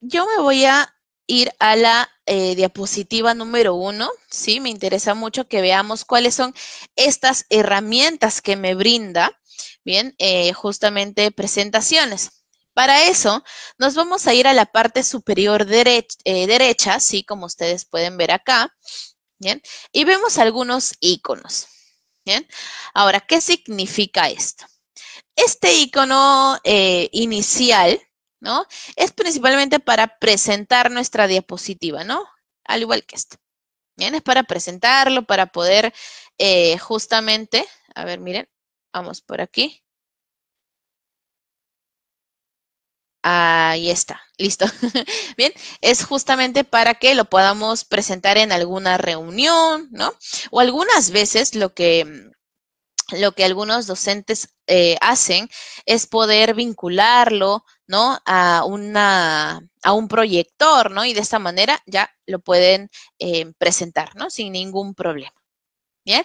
yo me voy a ir a la eh, diapositiva número uno, ¿sí? Me interesa mucho que veamos cuáles son estas herramientas que me brinda, bien, eh, justamente presentaciones. Para eso, nos vamos a ir a la parte superior derecha, eh, derecha ¿sí? Como ustedes pueden ver acá, ¿bien? Y vemos algunos iconos, ¿bien? Ahora, ¿qué significa esto? Este icono inicial, ¿no? Es principalmente para presentar nuestra diapositiva, ¿no? Al igual que esto. Bien, es para presentarlo, para poder eh, justamente, a ver, miren, vamos por aquí. Ahí está, listo. *laughs* Bien, es justamente para que lo podamos presentar en alguna reunión, ¿no? O algunas veces lo que, lo que algunos docentes eh, hacen es poder vincularlo ¿no? A, un proyector, ¿no? Y de esta manera ya lo pueden eh, presentar, ¿no? Sin ningún problema. ¿Bien?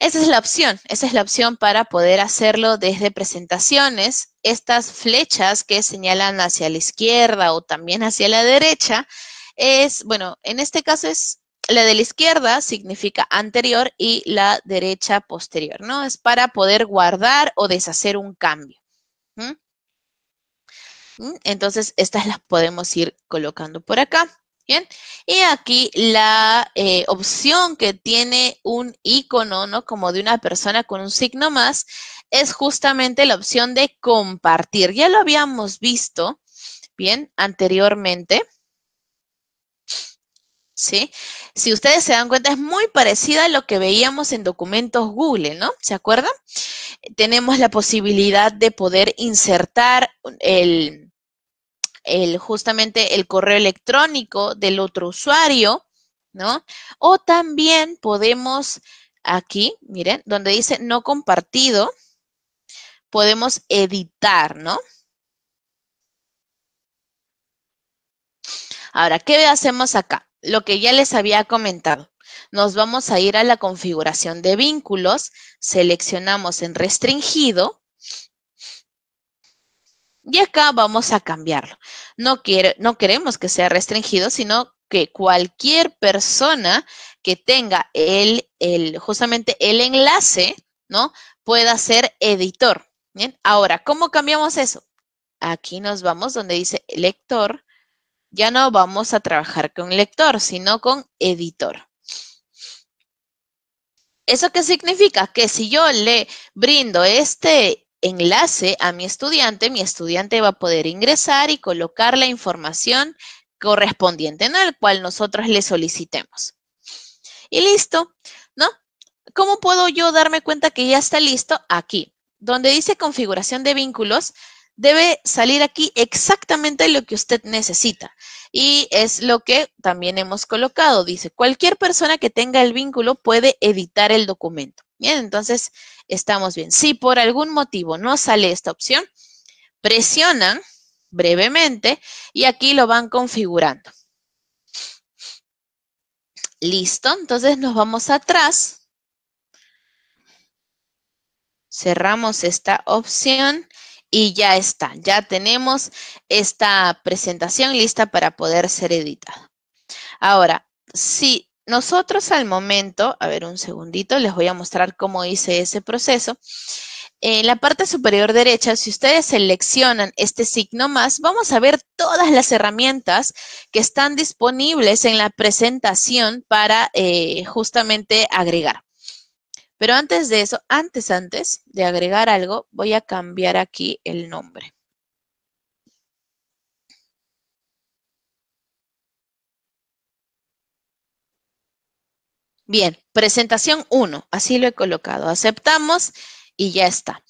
Esa es la opción, esa es la opción para poder hacerlo desde presentaciones. Estas flechas que señalan hacia la izquierda o también hacia la derecha, es, bueno, en este caso es la de la izquierda significa anterior y la derecha posterior, ¿no? Es para poder guardar o deshacer un cambio. Entonces, estas las podemos ir colocando por acá. Bien, y aquí la eh, opción que tiene un icono, ¿no? Como de una persona con un signo más, es justamente la opción de compartir. Ya lo habíamos visto, bien, anteriormente. ¿Sí? Si ustedes se dan cuenta, es muy parecida a lo que veíamos en documentos Google, ¿no? ¿Se acuerdan? Tenemos la posibilidad de poder insertar el, el, justamente el correo electrónico del otro usuario, ¿no? O también podemos, aquí, miren, donde dice no compartido, podemos editar, ¿no? Ahora, ¿qué hacemos acá? Lo que ya les había comentado. Nos vamos a ir a la configuración de vínculos, seleccionamos en restringido, y acá vamos a cambiarlo. No, quiero, no queremos que sea restringido, sino que cualquier persona que tenga el, el, justamente el enlace, ¿no? Pueda ser editor. Bien, ahora, ¿cómo cambiamos eso? Aquí nos vamos donde dice lector. Ya no vamos a trabajar con lector, sino con editor. ¿Eso qué significa? Que si yo le brindo este, enlace a mi estudiante, mi estudiante va a poder ingresar y colocar la información correspondiente, ¿no? El cual nosotros le solicitemos. Y listo, ¿no? ¿Cómo puedo yo darme cuenta que ya está listo? Aquí, donde dice configuración de vínculos, debe salir aquí exactamente lo que usted necesita. Y es lo que también hemos colocado. Dice, cualquier persona que tenga el vínculo puede editar el documento. Bien, entonces estamos bien. Si por algún motivo no sale esta opción, presionan brevemente y aquí lo van configurando. Listo, entonces nos vamos atrás. Cerramos esta opción y ya está. Ya tenemos esta presentación lista para poder ser editada. Ahora, si nosotros al momento, a ver un segundito, les voy a mostrar cómo hice ese proceso. En la parte superior derecha, si ustedes seleccionan este signo más, vamos a ver todas las herramientas que están disponibles en la presentación para eh, justamente agregar. Pero antes de eso, antes, antes de agregar algo, voy a cambiar aquí el nombre. Bien, presentación 1, así lo he colocado. Aceptamos y ya está.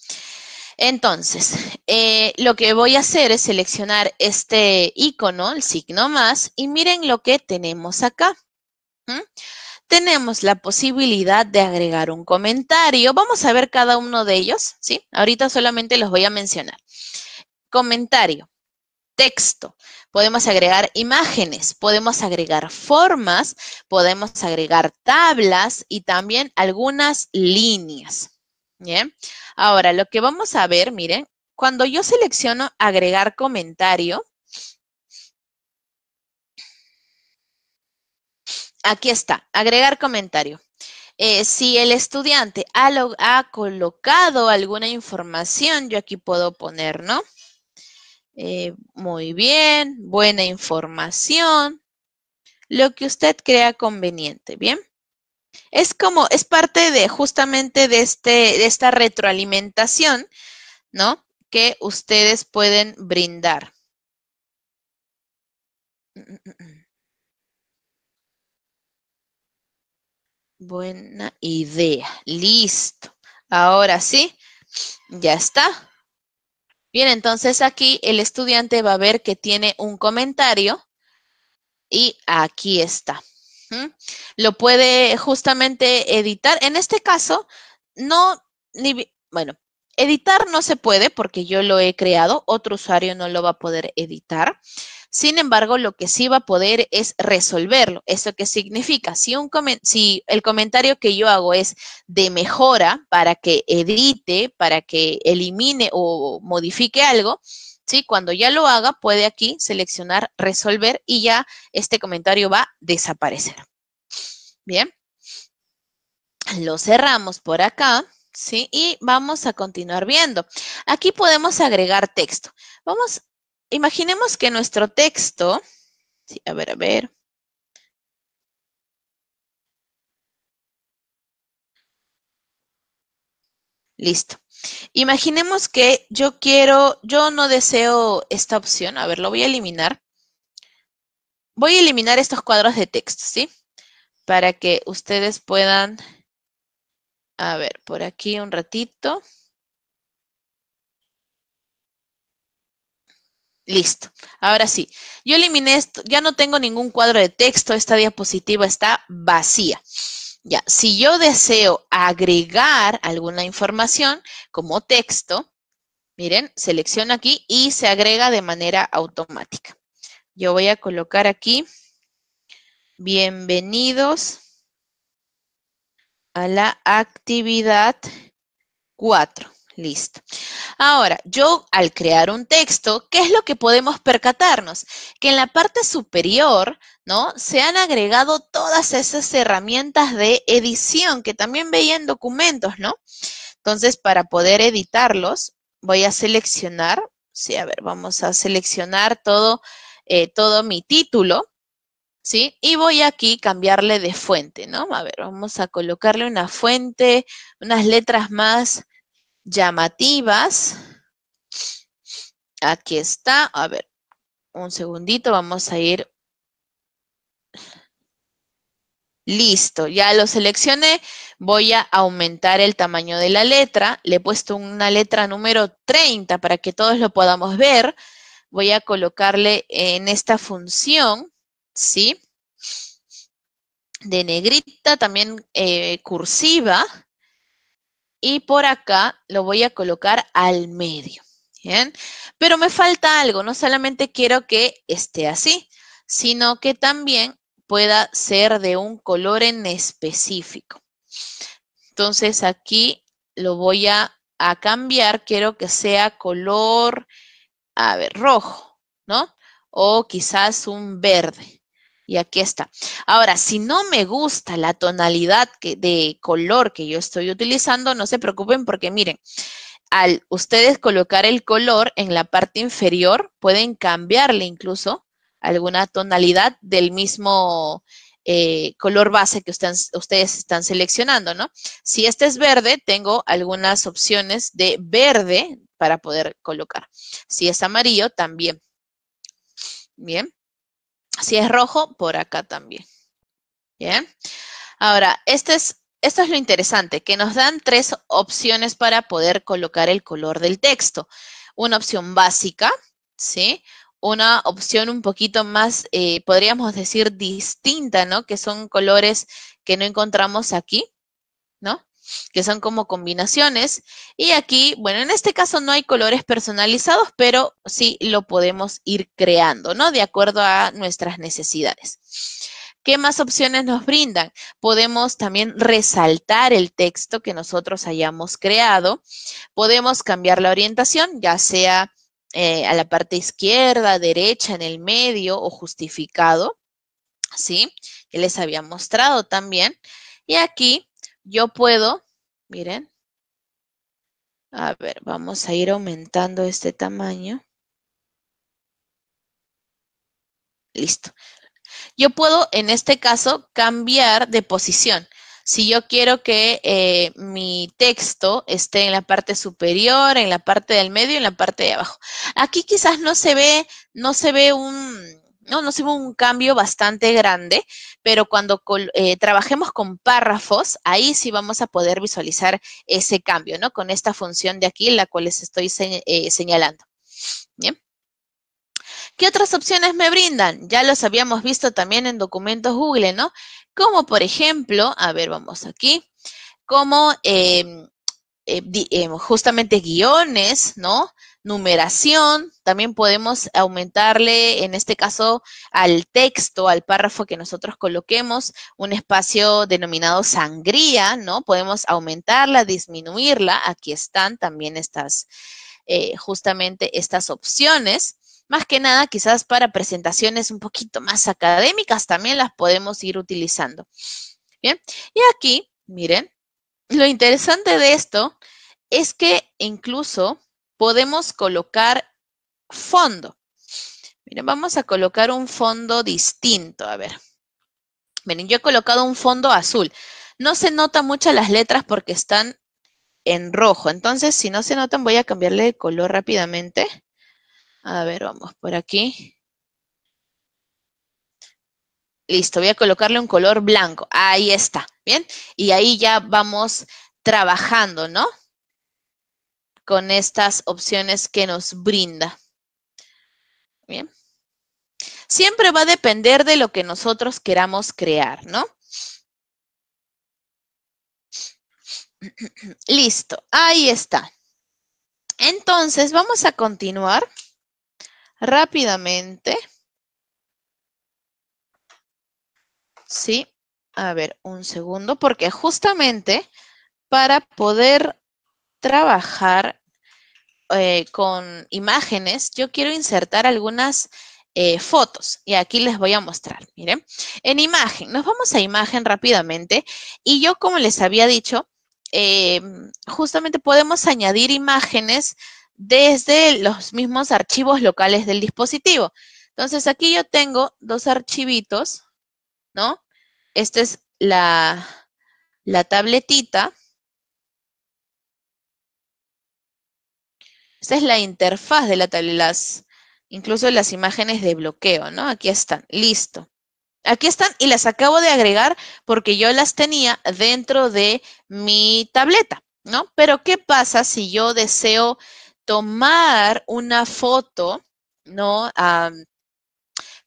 Entonces, eh, lo que voy a hacer es seleccionar este icono, el signo más, y miren lo que tenemos acá. Tenemos la posibilidad de agregar un comentario. Vamos a ver cada uno de ellos, ¿sí? Ahorita solamente los voy a mencionar. Comentario, texto podemos agregar imágenes, podemos agregar formas, podemos agregar tablas y también algunas líneas. ¿bien? Ahora, lo que vamos a ver, miren, cuando yo selecciono agregar comentario, aquí está, agregar comentario. Eh, si el estudiante ha, colocado alguna información, yo aquí puedo poner, ¿no? Eh, muy bien, buena información, lo que usted crea conveniente, ¿bien? Es como, es parte de justamente de, este, de esta retroalimentación, ¿no? Que ustedes pueden brindar. *clears throat* Buena idea. Listo. Ahora sí, ya está. Bien, entonces aquí el estudiante va a ver que tiene un comentario y aquí está. Lo puede justamente editar. En este caso, no, bueno, editar no se puede porque yo lo he creado, otro usuario no lo va a poder editar. Sin embargo, lo que sí va a poder es resolverlo. ¿Eso qué significa? Si, un si el comentario que yo hago es de mejora para que edite, para que elimine o modifique algo, ¿sí? Cuando ya lo haga, puede aquí seleccionar resolver y ya este comentario va a desaparecer. Bien. Lo cerramos por acá, ¿sí? Y vamos a continuar viendo. Aquí podemos agregar texto. Vamos imaginemos que nuestro texto, a ver, a ver. Listo. Imaginemos que yo quiero, yo no deseo esta opción. A ver, lo voy a eliminar. Voy a eliminar estos cuadros de texto, ¿sí? Para que ustedes puedan, a ver, por aquí un ratito. Listo. Ahora sí, yo eliminé esto, ya no tengo ningún cuadro de texto, esta diapositiva está vacía. Ya, si yo deseo agregar alguna información como texto, miren, selecciono aquí y se agrega de manera automática. Yo voy a colocar aquí, bienvenidos a la actividad 4. Listo. Ahora, yo al crear un texto, ¿qué es lo que podemos percatarnos? Que en la parte superior, ¿no? Se han agregado todas esas herramientas de edición que también veía en documentos, ¿no? Entonces, para poder editarlos, voy a seleccionar, sí, a ver, vamos a seleccionar todo, eh, todo mi título, ¿sí? Y voy aquí cambiarle de fuente, ¿no? A ver, vamos a colocarle una fuente, unas letras más llamativas. Aquí está. A ver, un segundito, vamos a ir. Listo, ya lo seleccioné. Voy a aumentar el tamaño de la letra. Le he puesto una letra número 30 para que todos lo podamos ver. Voy a colocarle en esta función, ¿sí? De negrita, también eh, cursiva y por acá lo voy a colocar al medio. ¿bien? Pero me falta algo, no solamente quiero que esté así, sino que también pueda ser de un color en específico. Entonces aquí lo voy a, a cambiar, quiero que sea color, a ver, rojo, ¿no? O quizás un verde. Y aquí está. Ahora, si no me gusta la tonalidad de color que yo estoy utilizando, no se preocupen porque miren, al ustedes colocar el color en la parte inferior, pueden cambiarle incluso alguna tonalidad del mismo eh, color base que ustedes están seleccionando, ¿no? Si este es verde, tengo algunas opciones de verde para poder colocar. Si es amarillo, también. Bien. Si es rojo, por acá también. Bien. Ahora, este es, esto es lo interesante, que nos dan tres opciones para poder colocar el color del texto. Una opción básica, ¿sí? Una opción un poquito más, eh, podríamos decir, distinta, ¿no? Que son colores que no encontramos aquí que son como combinaciones. Y aquí, bueno, en este caso no hay colores personalizados, pero sí lo podemos ir creando, ¿no? De acuerdo a nuestras necesidades. ¿Qué más opciones nos brindan? Podemos también resaltar el texto que nosotros hayamos creado. Podemos cambiar la orientación, ya sea eh, a la parte izquierda, derecha, en el medio o justificado. ¿Sí? Que les había mostrado también. Y aquí yo puedo, miren, a ver, vamos a ir aumentando este tamaño. Listo. Yo puedo, en este caso, cambiar de posición. Si yo quiero que eh, mi texto esté en la parte superior, en la parte del medio, en la parte de abajo. Aquí quizás no se ve, no se ve un, no, no hubo un cambio bastante grande, pero cuando eh, trabajemos con párrafos, ahí sí vamos a poder visualizar ese cambio, ¿no? Con esta función de aquí, la cual les estoy eh, señalando. ¿Bien? ¿Qué otras opciones me brindan? Ya los habíamos visto también en documentos Google, ¿no? Como por ejemplo, a ver, vamos aquí, como em, eh, em, justamente guiones, ¿no? numeración, también podemos aumentarle, en este caso, al texto, al párrafo que nosotros coloquemos, un espacio denominado sangría, ¿no? Podemos aumentarla, disminuirla, aquí están también estas, eh, justamente estas opciones. Más que nada, quizás para presentaciones un poquito más académicas también las podemos ir utilizando. Bien, y aquí, miren, lo interesante de esto es que incluso podemos colocar fondo. Miren, vamos a colocar un fondo distinto. A ver. Miren, yo he colocado un fondo azul. No se notan mucho las letras porque están en rojo. Entonces, si no se notan, voy a cambiarle el color rápidamente. A ver, vamos por aquí. Listo, voy a colocarle un color blanco. Ahí está, ¿bien? Y ahí ya vamos trabajando, ¿no? con estas opciones que nos brinda. Bien. Siempre va a depender de lo que nosotros queramos crear, ¿no? *clears throat* Listo, ahí está. Entonces, vamos a continuar rápidamente. Sí, a ver, un segundo, porque justamente para poder trabajar eh, con imágenes, yo quiero insertar algunas eh, fotos. Y aquí les voy a mostrar, miren. En imagen, nos vamos a imagen rápidamente. Y yo, como les había dicho, em, justamente podemos añadir imágenes desde los mismos archivos locales del dispositivo. Entonces, aquí yo tengo dos archivitos, ¿no? Esta es la, la tabletita Esta es la interfaz de la las, incluso las imágenes de bloqueo, ¿no? Aquí están, listo. Aquí están y las acabo de agregar porque yo las tenía dentro de mi tableta, ¿no? Pero ¿qué pasa si yo deseo tomar una foto, ¿no?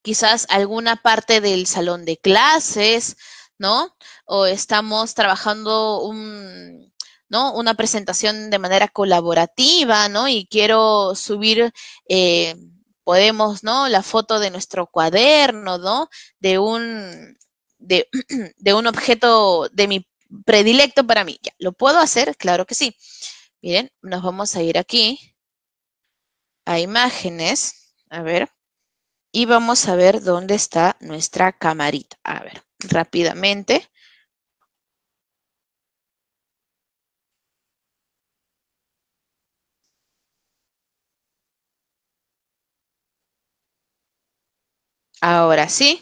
quizás alguna parte del salón de clases, ¿no? O estamos trabajando un, ¿no? Una presentación de manera colaborativa, ¿no? Y quiero subir, eh, podemos, ¿no? La foto de nuestro cuaderno, ¿no? De un, *clears throat* de un objeto de mi predilecto para mí. Ya, ¿Lo puedo hacer? Claro que sí. Miren, nos vamos a ir aquí a imágenes, a ver, y vamos a ver dónde está nuestra camarita. A ver, rápidamente Ahora sí.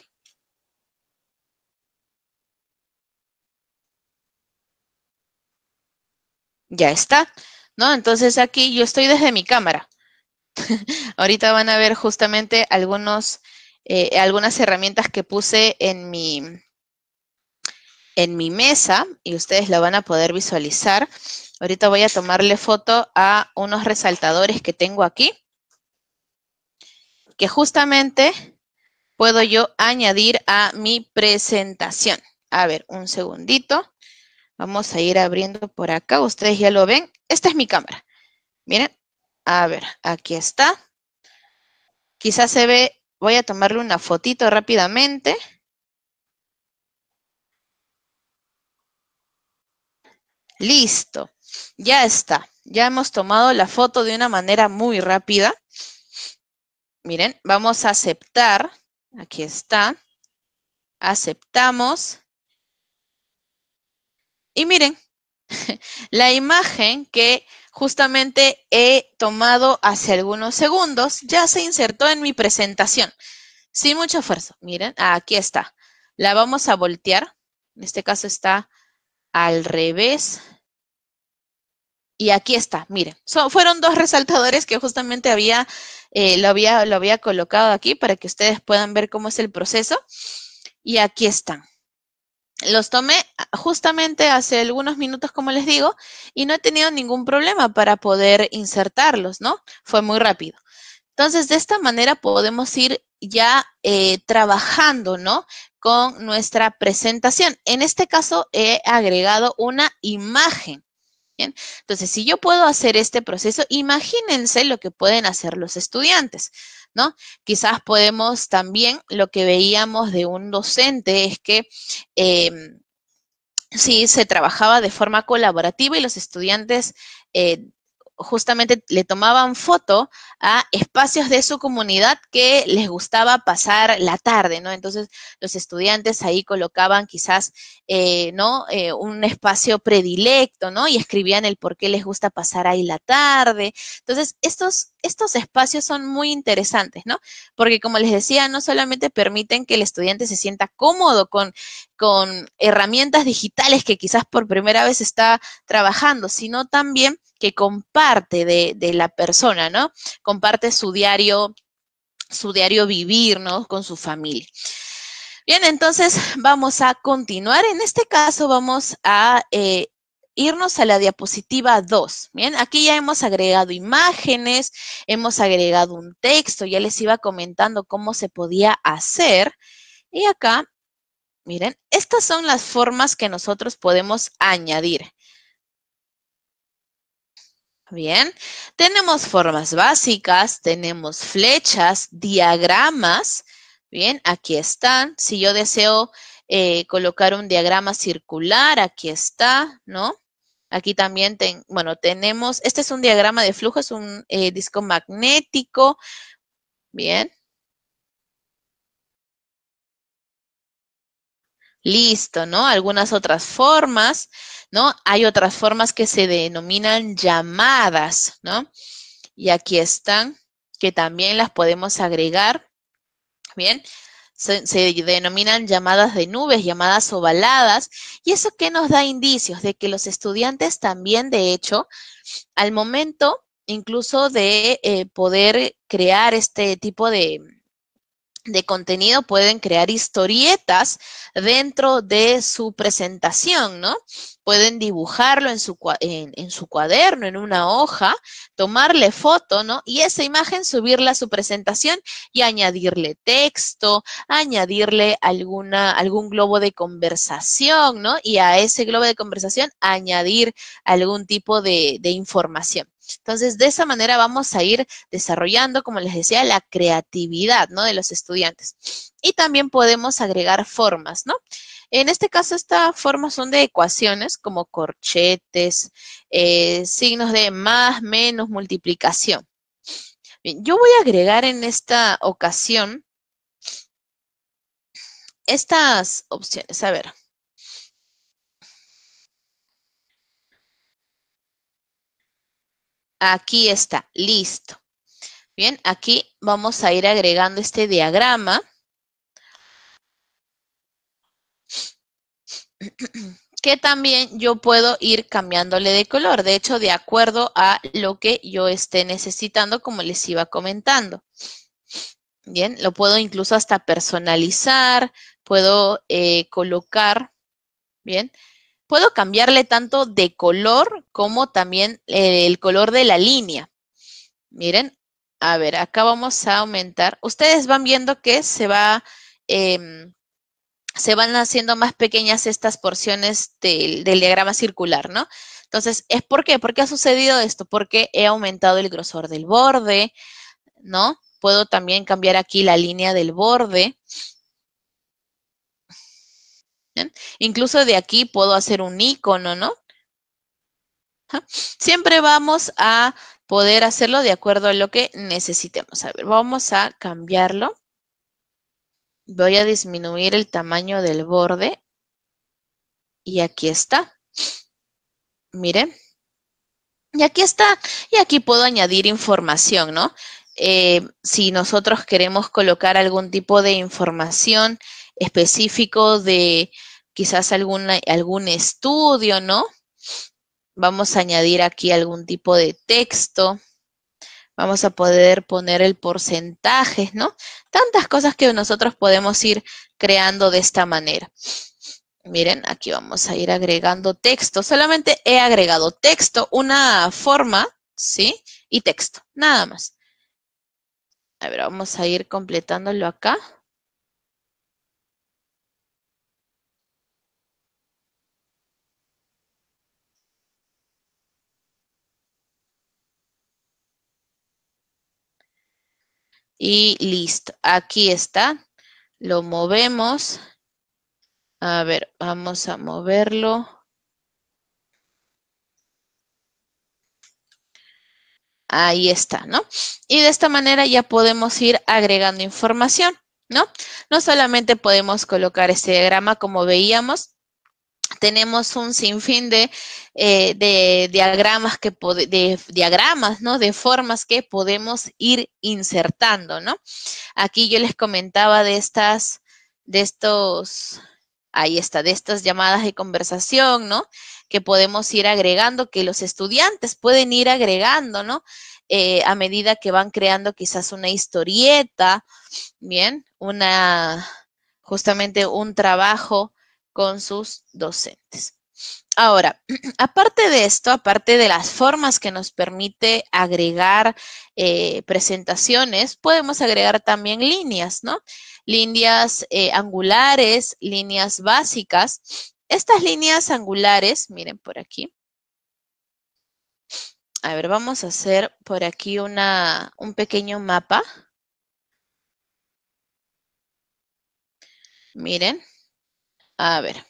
Ya está, ¿no? Entonces aquí yo estoy desde mi cámara. *laughs* Ahorita van a ver justamente algunos, eh, algunas herramientas que puse en mi, en mi mesa y ustedes la van a poder visualizar. Ahorita voy a tomarle foto a unos resaltadores que tengo aquí, que justamente puedo yo añadir a mi presentación. A ver, un segundito. Vamos a ir abriendo por acá. Ustedes ya lo ven. Esta es mi cámara. Miren. A ver, aquí está. Quizás se ve. Voy a tomarle una fotito rápidamente. Listo. Ya está. Ya hemos tomado la foto de una manera muy rápida. Miren, vamos a aceptar. Aquí está. Aceptamos. Y miren, *laughs* la imagen que justamente he tomado hace algunos segundos ya se insertó en mi presentación. Sin mucho esfuerzo. Miren, ah, aquí está. La vamos a voltear. En este caso está al revés. Y aquí está, miren, fueron dos resaltadores que justamente había, eh, lo había, lo había colocado aquí para que ustedes puedan ver cómo es el proceso. Y aquí están. Los tomé ah, justamente hace algunos minutos, como les digo, y no he tenido ningún problema para poder insertarlos, ¿no? Fue muy rápido. Entonces, de esta manera podemos ir ya eh, trabajando, ¿no? Con nuestra presentación. En este caso, he agregado una imagen. Entonces, si yo puedo hacer este proceso, imagínense lo que pueden hacer los estudiantes, ¿no? Quizás podemos también, lo que veíamos de un docente es que em, si se trabajaba de forma colaborativa y los estudiantes eh, justamente le tomaban foto a espacios de su comunidad que les gustaba pasar la tarde, ¿no? Entonces los estudiantes ahí colocaban quizás, eh, ¿no? Eh, un espacio predilecto, ¿no? Y escribían el por qué les gusta pasar ahí la tarde. Entonces, estos estos espacios son muy interesantes, ¿no? Porque como les decía, no solamente permiten que el estudiante se sienta cómodo con, con herramientas digitales que quizás por primera vez está trabajando, sino también que comparte de, de la persona, ¿no? Comparte su diario, su diario vivir, ¿no? Con su familia. Bien, entonces vamos a continuar. En este caso vamos a eh, irnos a la diapositiva 2. Bien, aquí ya hemos agregado imágenes, hemos agregado un texto, ya les iba comentando cómo se podía hacer. Y acá, miren, estas son las formas que nosotros podemos añadir. Bien, tenemos formas básicas, tenemos flechas, diagramas. Bien, aquí están. Si yo deseo eh, colocar un diagrama circular, aquí está, ¿no? Aquí también, ten, bueno, tenemos, este es un diagrama de flujo, es un eh, disco magnético. Bien. Listo, ¿no? Algunas otras formas, ¿no? Hay otras formas que se denominan llamadas, ¿no? Y aquí están, que también las podemos agregar. Bien, se, denominan llamadas de nubes, llamadas ovaladas, y eso que nos da indicios de que los estudiantes también, de hecho, al momento incluso de eh, poder crear este tipo de, de contenido pueden crear historietas dentro de su presentación, ¿no? Pueden dibujarlo en su, cuaderno, en una hoja, tomarle foto, ¿no? Y esa imagen subirla a su presentación y añadirle texto, añadirle alguna, algún globo de conversación, ¿no? Y a ese globo de conversación añadir algún tipo de información. Entonces, de esa manera vamos a ir desarrollando, como les decía, la creatividad, ¿no? De los estudiantes. Y también podemos agregar formas, ¿no? En este caso, estas formas son de ecuaciones como corchetes, eh, signos de más, menos, multiplicación. Bien, yo voy a agregar en esta ocasión estas opciones. A ver, Aquí está, listo. Bien, aquí vamos a ir agregando este diagrama. *clears throat* que también yo puedo ir cambiándole de color, de hecho, de acuerdo a lo que yo esté necesitando, como les iba comentando. Bien, lo puedo incluso hasta personalizar, puedo eh, colocar, bien, puedo cambiarle tanto de color como también eh, el color de la línea. Miren, a ver, acá vamos a aumentar. Ustedes van viendo que se va, em, se van haciendo más pequeñas estas porciones del, diagrama circular, ¿no? Entonces, ¿es por qué? ¿Por qué ha sucedido esto? Porque he aumentado el grosor del borde, ¿no? Puedo también cambiar aquí la línea del borde ¿eh? Incluso de aquí puedo hacer un icono, ¿no? Siempre vamos a poder hacerlo de acuerdo a lo que necesitemos. A ver, vamos a cambiarlo. Voy a disminuir el tamaño del borde. Y aquí está. Miren. Y aquí está. Y aquí puedo añadir información, ¿no? Eh, si nosotros queremos colocar algún tipo de información específico de quizás algún, algún estudio, ¿no? Vamos a añadir aquí algún tipo de texto. Vamos a poder poner el porcentaje, ¿no? Tantas cosas que nosotros podemos ir creando de esta manera. Miren, aquí vamos a ir agregando texto. Solamente he agregado texto, una forma, ¿sí? Y texto, nada más. A ver, vamos a ir completándolo acá. Y listo, aquí está. Lo movemos. A ver, vamos a moverlo. Ahí está, ¿no? Y de esta manera ya podemos ir agregando información, ¿no? No solamente podemos colocar este diagrama como veíamos, tenemos un sinfín de, eh, diagramas que de diagramas, ¿no? De formas que podemos ir insertando, ¿no? Aquí yo les comentaba de estas, de estos, ahí está, de estas llamadas de conversación, ¿no? Que podemos ir agregando, que los estudiantes pueden ir agregando, ¿no? Eh, a medida que van creando quizás una historieta, bien, una, justamente un trabajo con sus docentes. Ahora, *clears throat* aparte de esto, aparte de las formas que nos permite agregar eh, presentaciones, podemos agregar también líneas, ¿no? Líneas eh, angulares, líneas básicas. Estas líneas angulares, miren por aquí. A ver, vamos a hacer por aquí un pequeño mapa. Miren. A ver.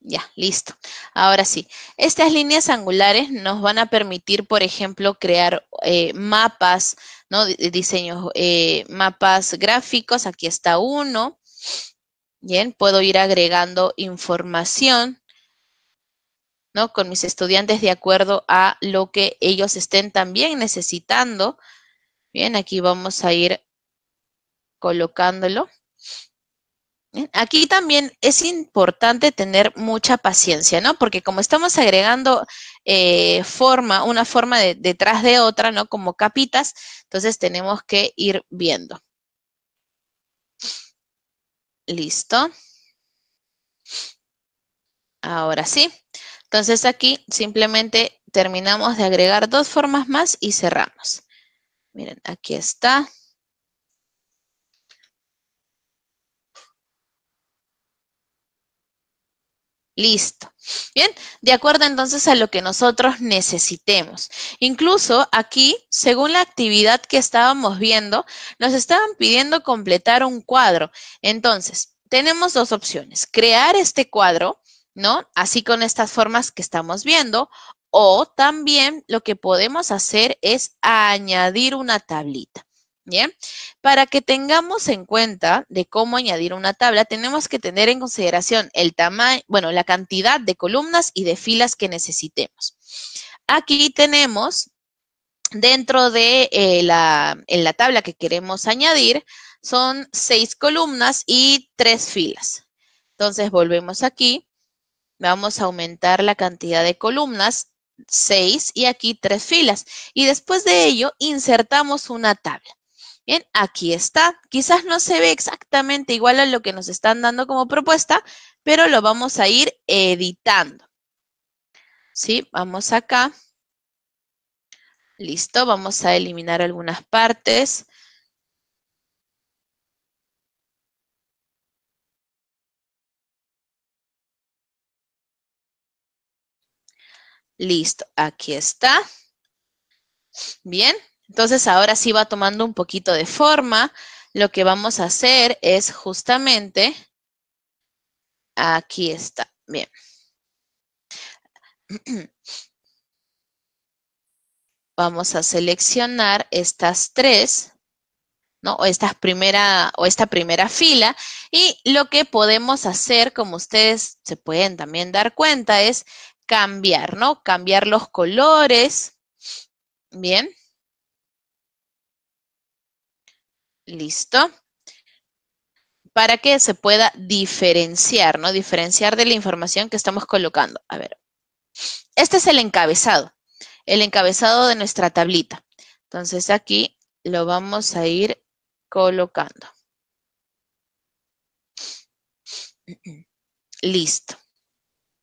Ya, listo. Ahora sí, estas líneas angulares nos van a permitir, por ejemplo, crear eh, mapas, ¿no? Diseños, eh, mapas gráficos. Aquí está uno. Bien, puedo ir agregando información, ¿no? Con mis estudiantes de acuerdo a lo que ellos estén también necesitando. Bien, aquí vamos a ir colocándolo. Aquí también es importante tener mucha paciencia, ¿no? Porque como estamos agregando eh, forma, una forma de, detrás de otra, ¿no? Como capitas, entonces tenemos que ir viendo. Listo. Ahora sí. Entonces aquí simplemente terminamos de agregar dos formas más y cerramos. Miren, aquí está. Listo. Bien, de acuerdo entonces a lo que nosotros necesitemos. Incluso aquí, según la actividad que estábamos viendo, nos estaban pidiendo completar un cuadro. Entonces, tenemos dos opciones. Crear este cuadro, ¿no? Así con estas formas que estamos viendo. O también lo que podemos hacer es añadir una tablita. ¿Bien? Para que tengamos en cuenta de cómo añadir una tabla, tenemos que tener en consideración el tamaño, bueno, la cantidad de columnas y de filas que necesitemos. Aquí tenemos, dentro de eh, la, en la tabla que queremos añadir, son seis columnas y tres filas. Entonces, volvemos aquí. Vamos a aumentar la cantidad de columnas, seis, y aquí tres filas. Y después de ello, insertamos una tabla. Bien, aquí está. Quizás no se ve exactamente igual a lo que nos están dando como propuesta, pero lo vamos a ir editando. ¿Sí? Vamos acá. Listo, vamos a eliminar algunas partes. Listo, aquí está. Bien, entonces ahora sí va tomando un poquito de forma. Lo que vamos a hacer es justamente, aquí está, bien. *clears throat* Vamos a seleccionar estas tres, ¿no? O, estas primera, o esta primera fila. Y lo que podemos hacer, como ustedes se pueden también dar cuenta, es cambiar, ¿no? Cambiar los colores. Bien. ¿Listo? Para que se pueda diferenciar, ¿no? Diferenciar de la información que estamos colocando. A ver, este es el encabezado, el encabezado de nuestra tablita. Entonces aquí lo vamos a ir colocando. *clears throat* Listo.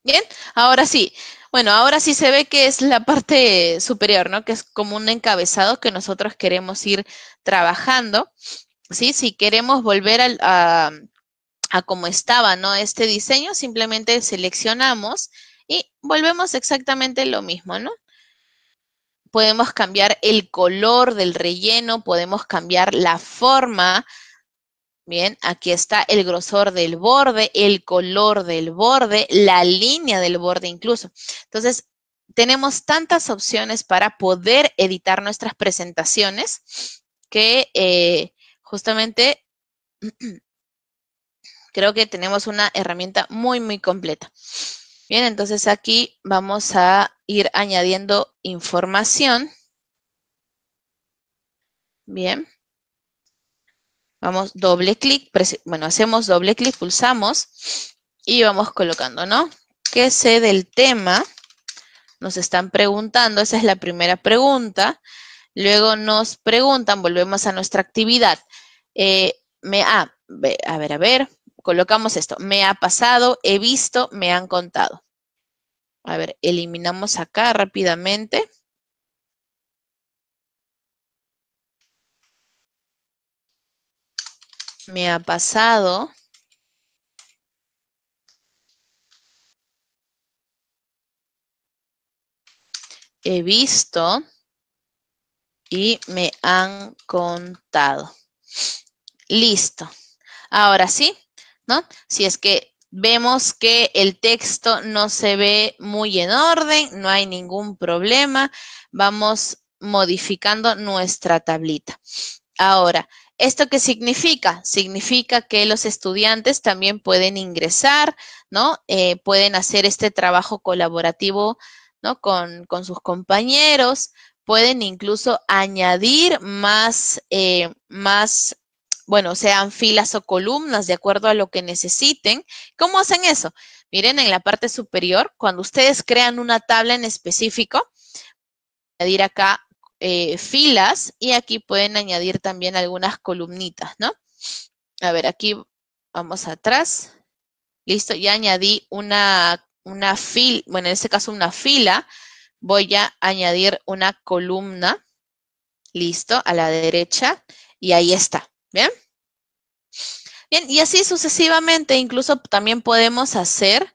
Bien, ahora sí, bueno, ahora sí se ve que es la parte superior, ¿no? Que es como un encabezado que nosotros queremos ir trabajando, ¿sí? Si queremos volver a, a como estaba, ¿no? Este diseño, simplemente seleccionamos y volvemos exactamente lo mismo, ¿no? Podemos cambiar el color del relleno, podemos cambiar la forma Bien, aquí está el grosor del borde, el color del borde, la línea del borde incluso. Entonces, tenemos tantas opciones para poder editar nuestras presentaciones que eh, justamente *clears throat* creo que tenemos una herramienta muy, muy completa. Bien, entonces aquí vamos a ir añadiendo información. Bien. Vamos, doble clic, bueno, hacemos doble clic, pulsamos y vamos colocando, ¿no? ¿Qué sé del tema? Nos están preguntando, esa es la primera pregunta. Luego nos preguntan, volvemos a nuestra actividad. Eh, me ha, a ver, a ver, colocamos esto. Me ha pasado, he visto, me han contado. A ver, eliminamos acá rápidamente. me ha pasado he visto y me han contado. Listo. Ahora sí, ¿no? Si es que vemos que el texto no se ve muy en orden, no hay ningún problema, vamos modificando nuestra tablita. Ahora, ¿Esto qué significa? Significa que los estudiantes también pueden ingresar, ¿no? Eh, pueden hacer este trabajo colaborativo, ¿no? Con, con sus compañeros, pueden incluso añadir más, eh, más, bueno, sean filas o columnas de acuerdo a lo que necesiten. ¿Cómo hacen eso? Miren, en la parte superior, cuando ustedes crean una tabla en específico, añadir acá eh, filas y aquí pueden añadir también algunas columnitas, ¿no? A ver, aquí vamos atrás. Listo, ya añadí una, una fila, bueno, en este caso una fila. Voy a añadir una columna, listo, a la derecha y ahí está, ¿bien? Bien, y así sucesivamente, incluso también podemos hacer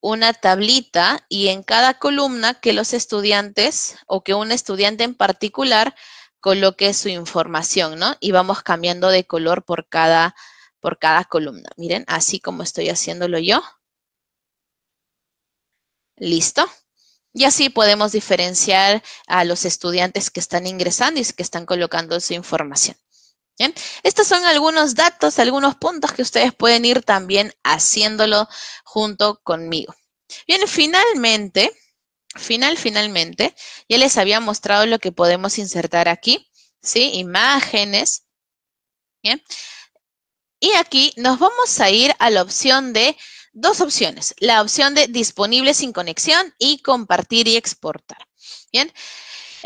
una tablita y en cada columna que los estudiantes o que un estudiante en particular coloque su información, ¿no? Y vamos cambiando de color por cada, por cada columna. Miren, así como estoy haciéndolo yo. Listo. Y así podemos diferenciar a los estudiantes que están ingresando y que están colocando su información. ¿Bien? Estos son algunos datos, algunos puntos que ustedes pueden ir también haciéndolo junto conmigo. Bien, finalmente, final, finalmente, ya les había mostrado lo que podemos insertar aquí, ¿sí? Imágenes, ¿bien? Y aquí nos vamos a ir a la opción de, dos opciones, la opción de disponible sin conexión y compartir y exportar, ¿bien? bien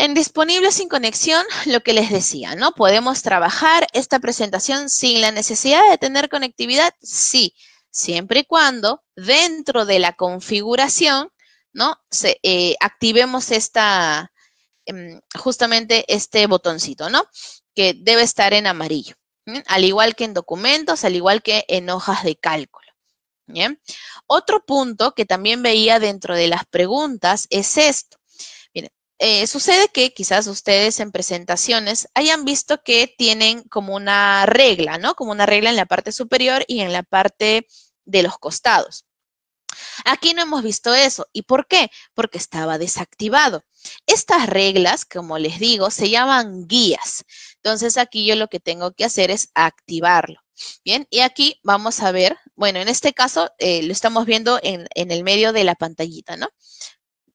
en disponible sin conexión, lo que les decía, ¿no? Podemos trabajar esta presentación sin la necesidad de tener conectividad, sí, siempre y cuando dentro de la configuración, ¿no? Se, eh, activemos esta, em, justamente este botoncito, ¿no? Que debe estar en amarillo, al igual que en documentos, al igual que en hojas de cálculo. ¿bien? Otro punto que también veía dentro de las preguntas es esto. Eh, sucede que quizás ustedes en presentaciones hayan visto que tienen como una regla, ¿no? Como una regla en la parte superior y en la parte de los costados. Aquí no hemos visto eso. ¿Y por qué? Porque estaba desactivado. Estas reglas, como les digo, se llaman guías. Entonces aquí yo lo que tengo que hacer es activarlo. Bien, y aquí vamos a ver, bueno, en este caso eh, lo estamos viendo en el medio de la pantallita, ¿no?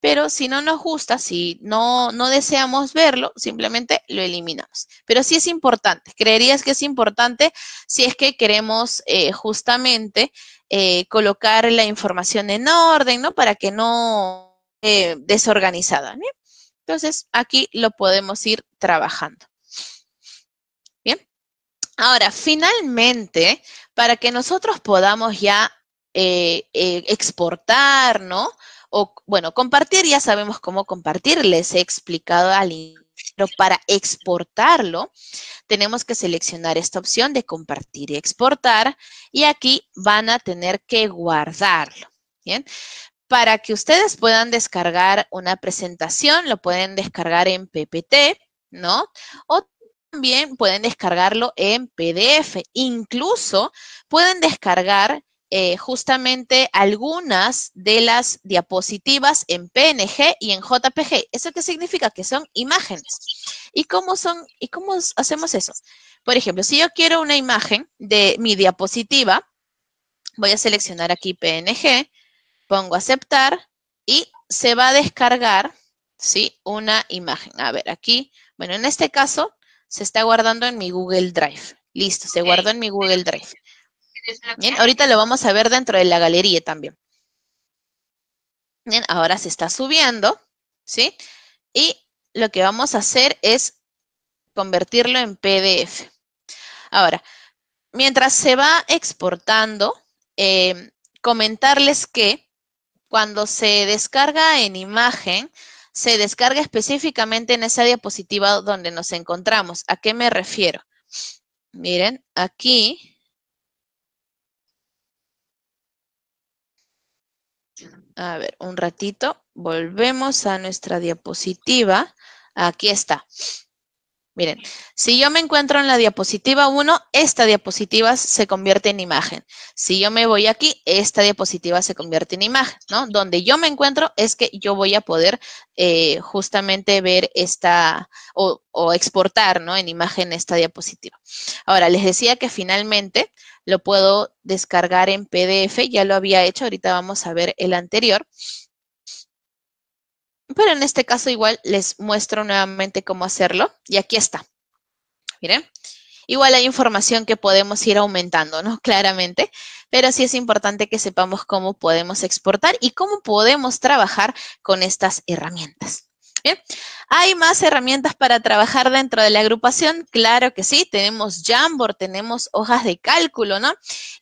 pero si no nos gusta, si no, deseamos verlo, simplemente lo eliminamos. Pero sí es importante, creerías que es importante si es que queremos eh, justamente eh, colocar la información en orden, ¿no? Para que no eh, desorganizada. Entonces, aquí lo podemos ir trabajando. Bien. Ahora, finalmente, para que nosotros podamos ya exportar, ¿no? o, bueno, compartir, ya sabemos cómo compartir, les he explicado al inicio, pero para exportarlo tenemos que seleccionar esta opción de compartir y exportar y aquí van a tener que guardarlo, ¿bien? Para que ustedes puedan descargar una presentación, lo pueden descargar en PPT, ¿no? O también pueden descargarlo en PDF. Incluso pueden descargar eh, justamente algunas de las diapositivas en PNG y en JPG. ¿Eso qué significa? Que son imágenes. ¿Y cómo, son, ¿Y cómo hacemos eso? Por ejemplo, si yo quiero una imagen de mi diapositiva, voy a seleccionar aquí PNG, pongo aceptar y se va a descargar, ¿sí? Una imagen. A ver, aquí, bueno, en este caso se está guardando en mi Google Drive. Listo, se guardó en mi Google Drive. Bien, ahorita lo vamos a ver dentro de la galería también. Bien, ahora se está subiendo, ¿sí? Y lo que vamos a hacer es convertirlo en PDF. Ahora, mientras se va exportando, em, comentarles que cuando se descarga en imagen, se descarga específicamente en esa diapositiva donde nos encontramos. ¿A qué me refiero? Miren, aquí A ver, un ratito. Volvemos a nuestra diapositiva. Aquí está. Miren, si yo me encuentro en la diapositiva 1, esta diapositiva se convierte en imagen. Si yo me voy aquí, esta diapositiva se convierte en imagen, ¿no? Donde yo me encuentro es que yo voy a poder eh, justamente ver esta o, exportar, ¿no? En imagen esta diapositiva. Ahora, les decía que finalmente lo puedo descargar en PDF, ya lo había hecho, ahorita vamos a ver el anterior pero en este caso igual les muestro nuevamente cómo hacerlo y aquí está. Miren, igual hay información que podemos ir aumentando, ¿no? *laughs* Claramente, pero sí es importante que sepamos cómo podemos exportar y cómo podemos trabajar con estas herramientas. ¿Bien? ¿eh? ¿Hay más herramientas para trabajar dentro de la agrupación? Claro que sí, tenemos Jamboard, tenemos hojas de cálculo, ¿no?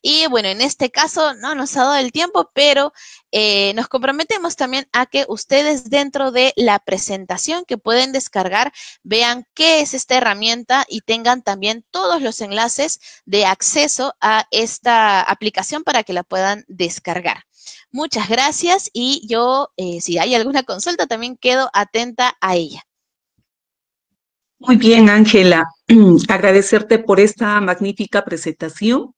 Y bueno, en este caso no nos ha dado el tiempo, pero eh, nos comprometemos también a que ustedes dentro de la presentación que pueden descargar vean qué es esta herramienta y tengan también todos los enlaces de acceso a esta aplicación para que la puedan descargar. Muchas gracias y yo, eh, si hay alguna consulta, también quedo atenta a ella. Muy bien, Ángela. *clears throat* Agradecerte por esta magnífica presentación.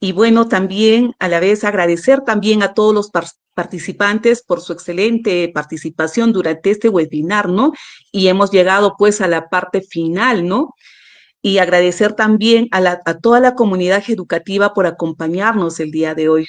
Y bueno, también a la vez agradecer también a todos los participantes por su excelente participación durante este webinar, ¿no? Y hemos llegado pues a la parte final, ¿no? Y agradecer también a toda la comunidad educativa por acompañarnos el día de hoy.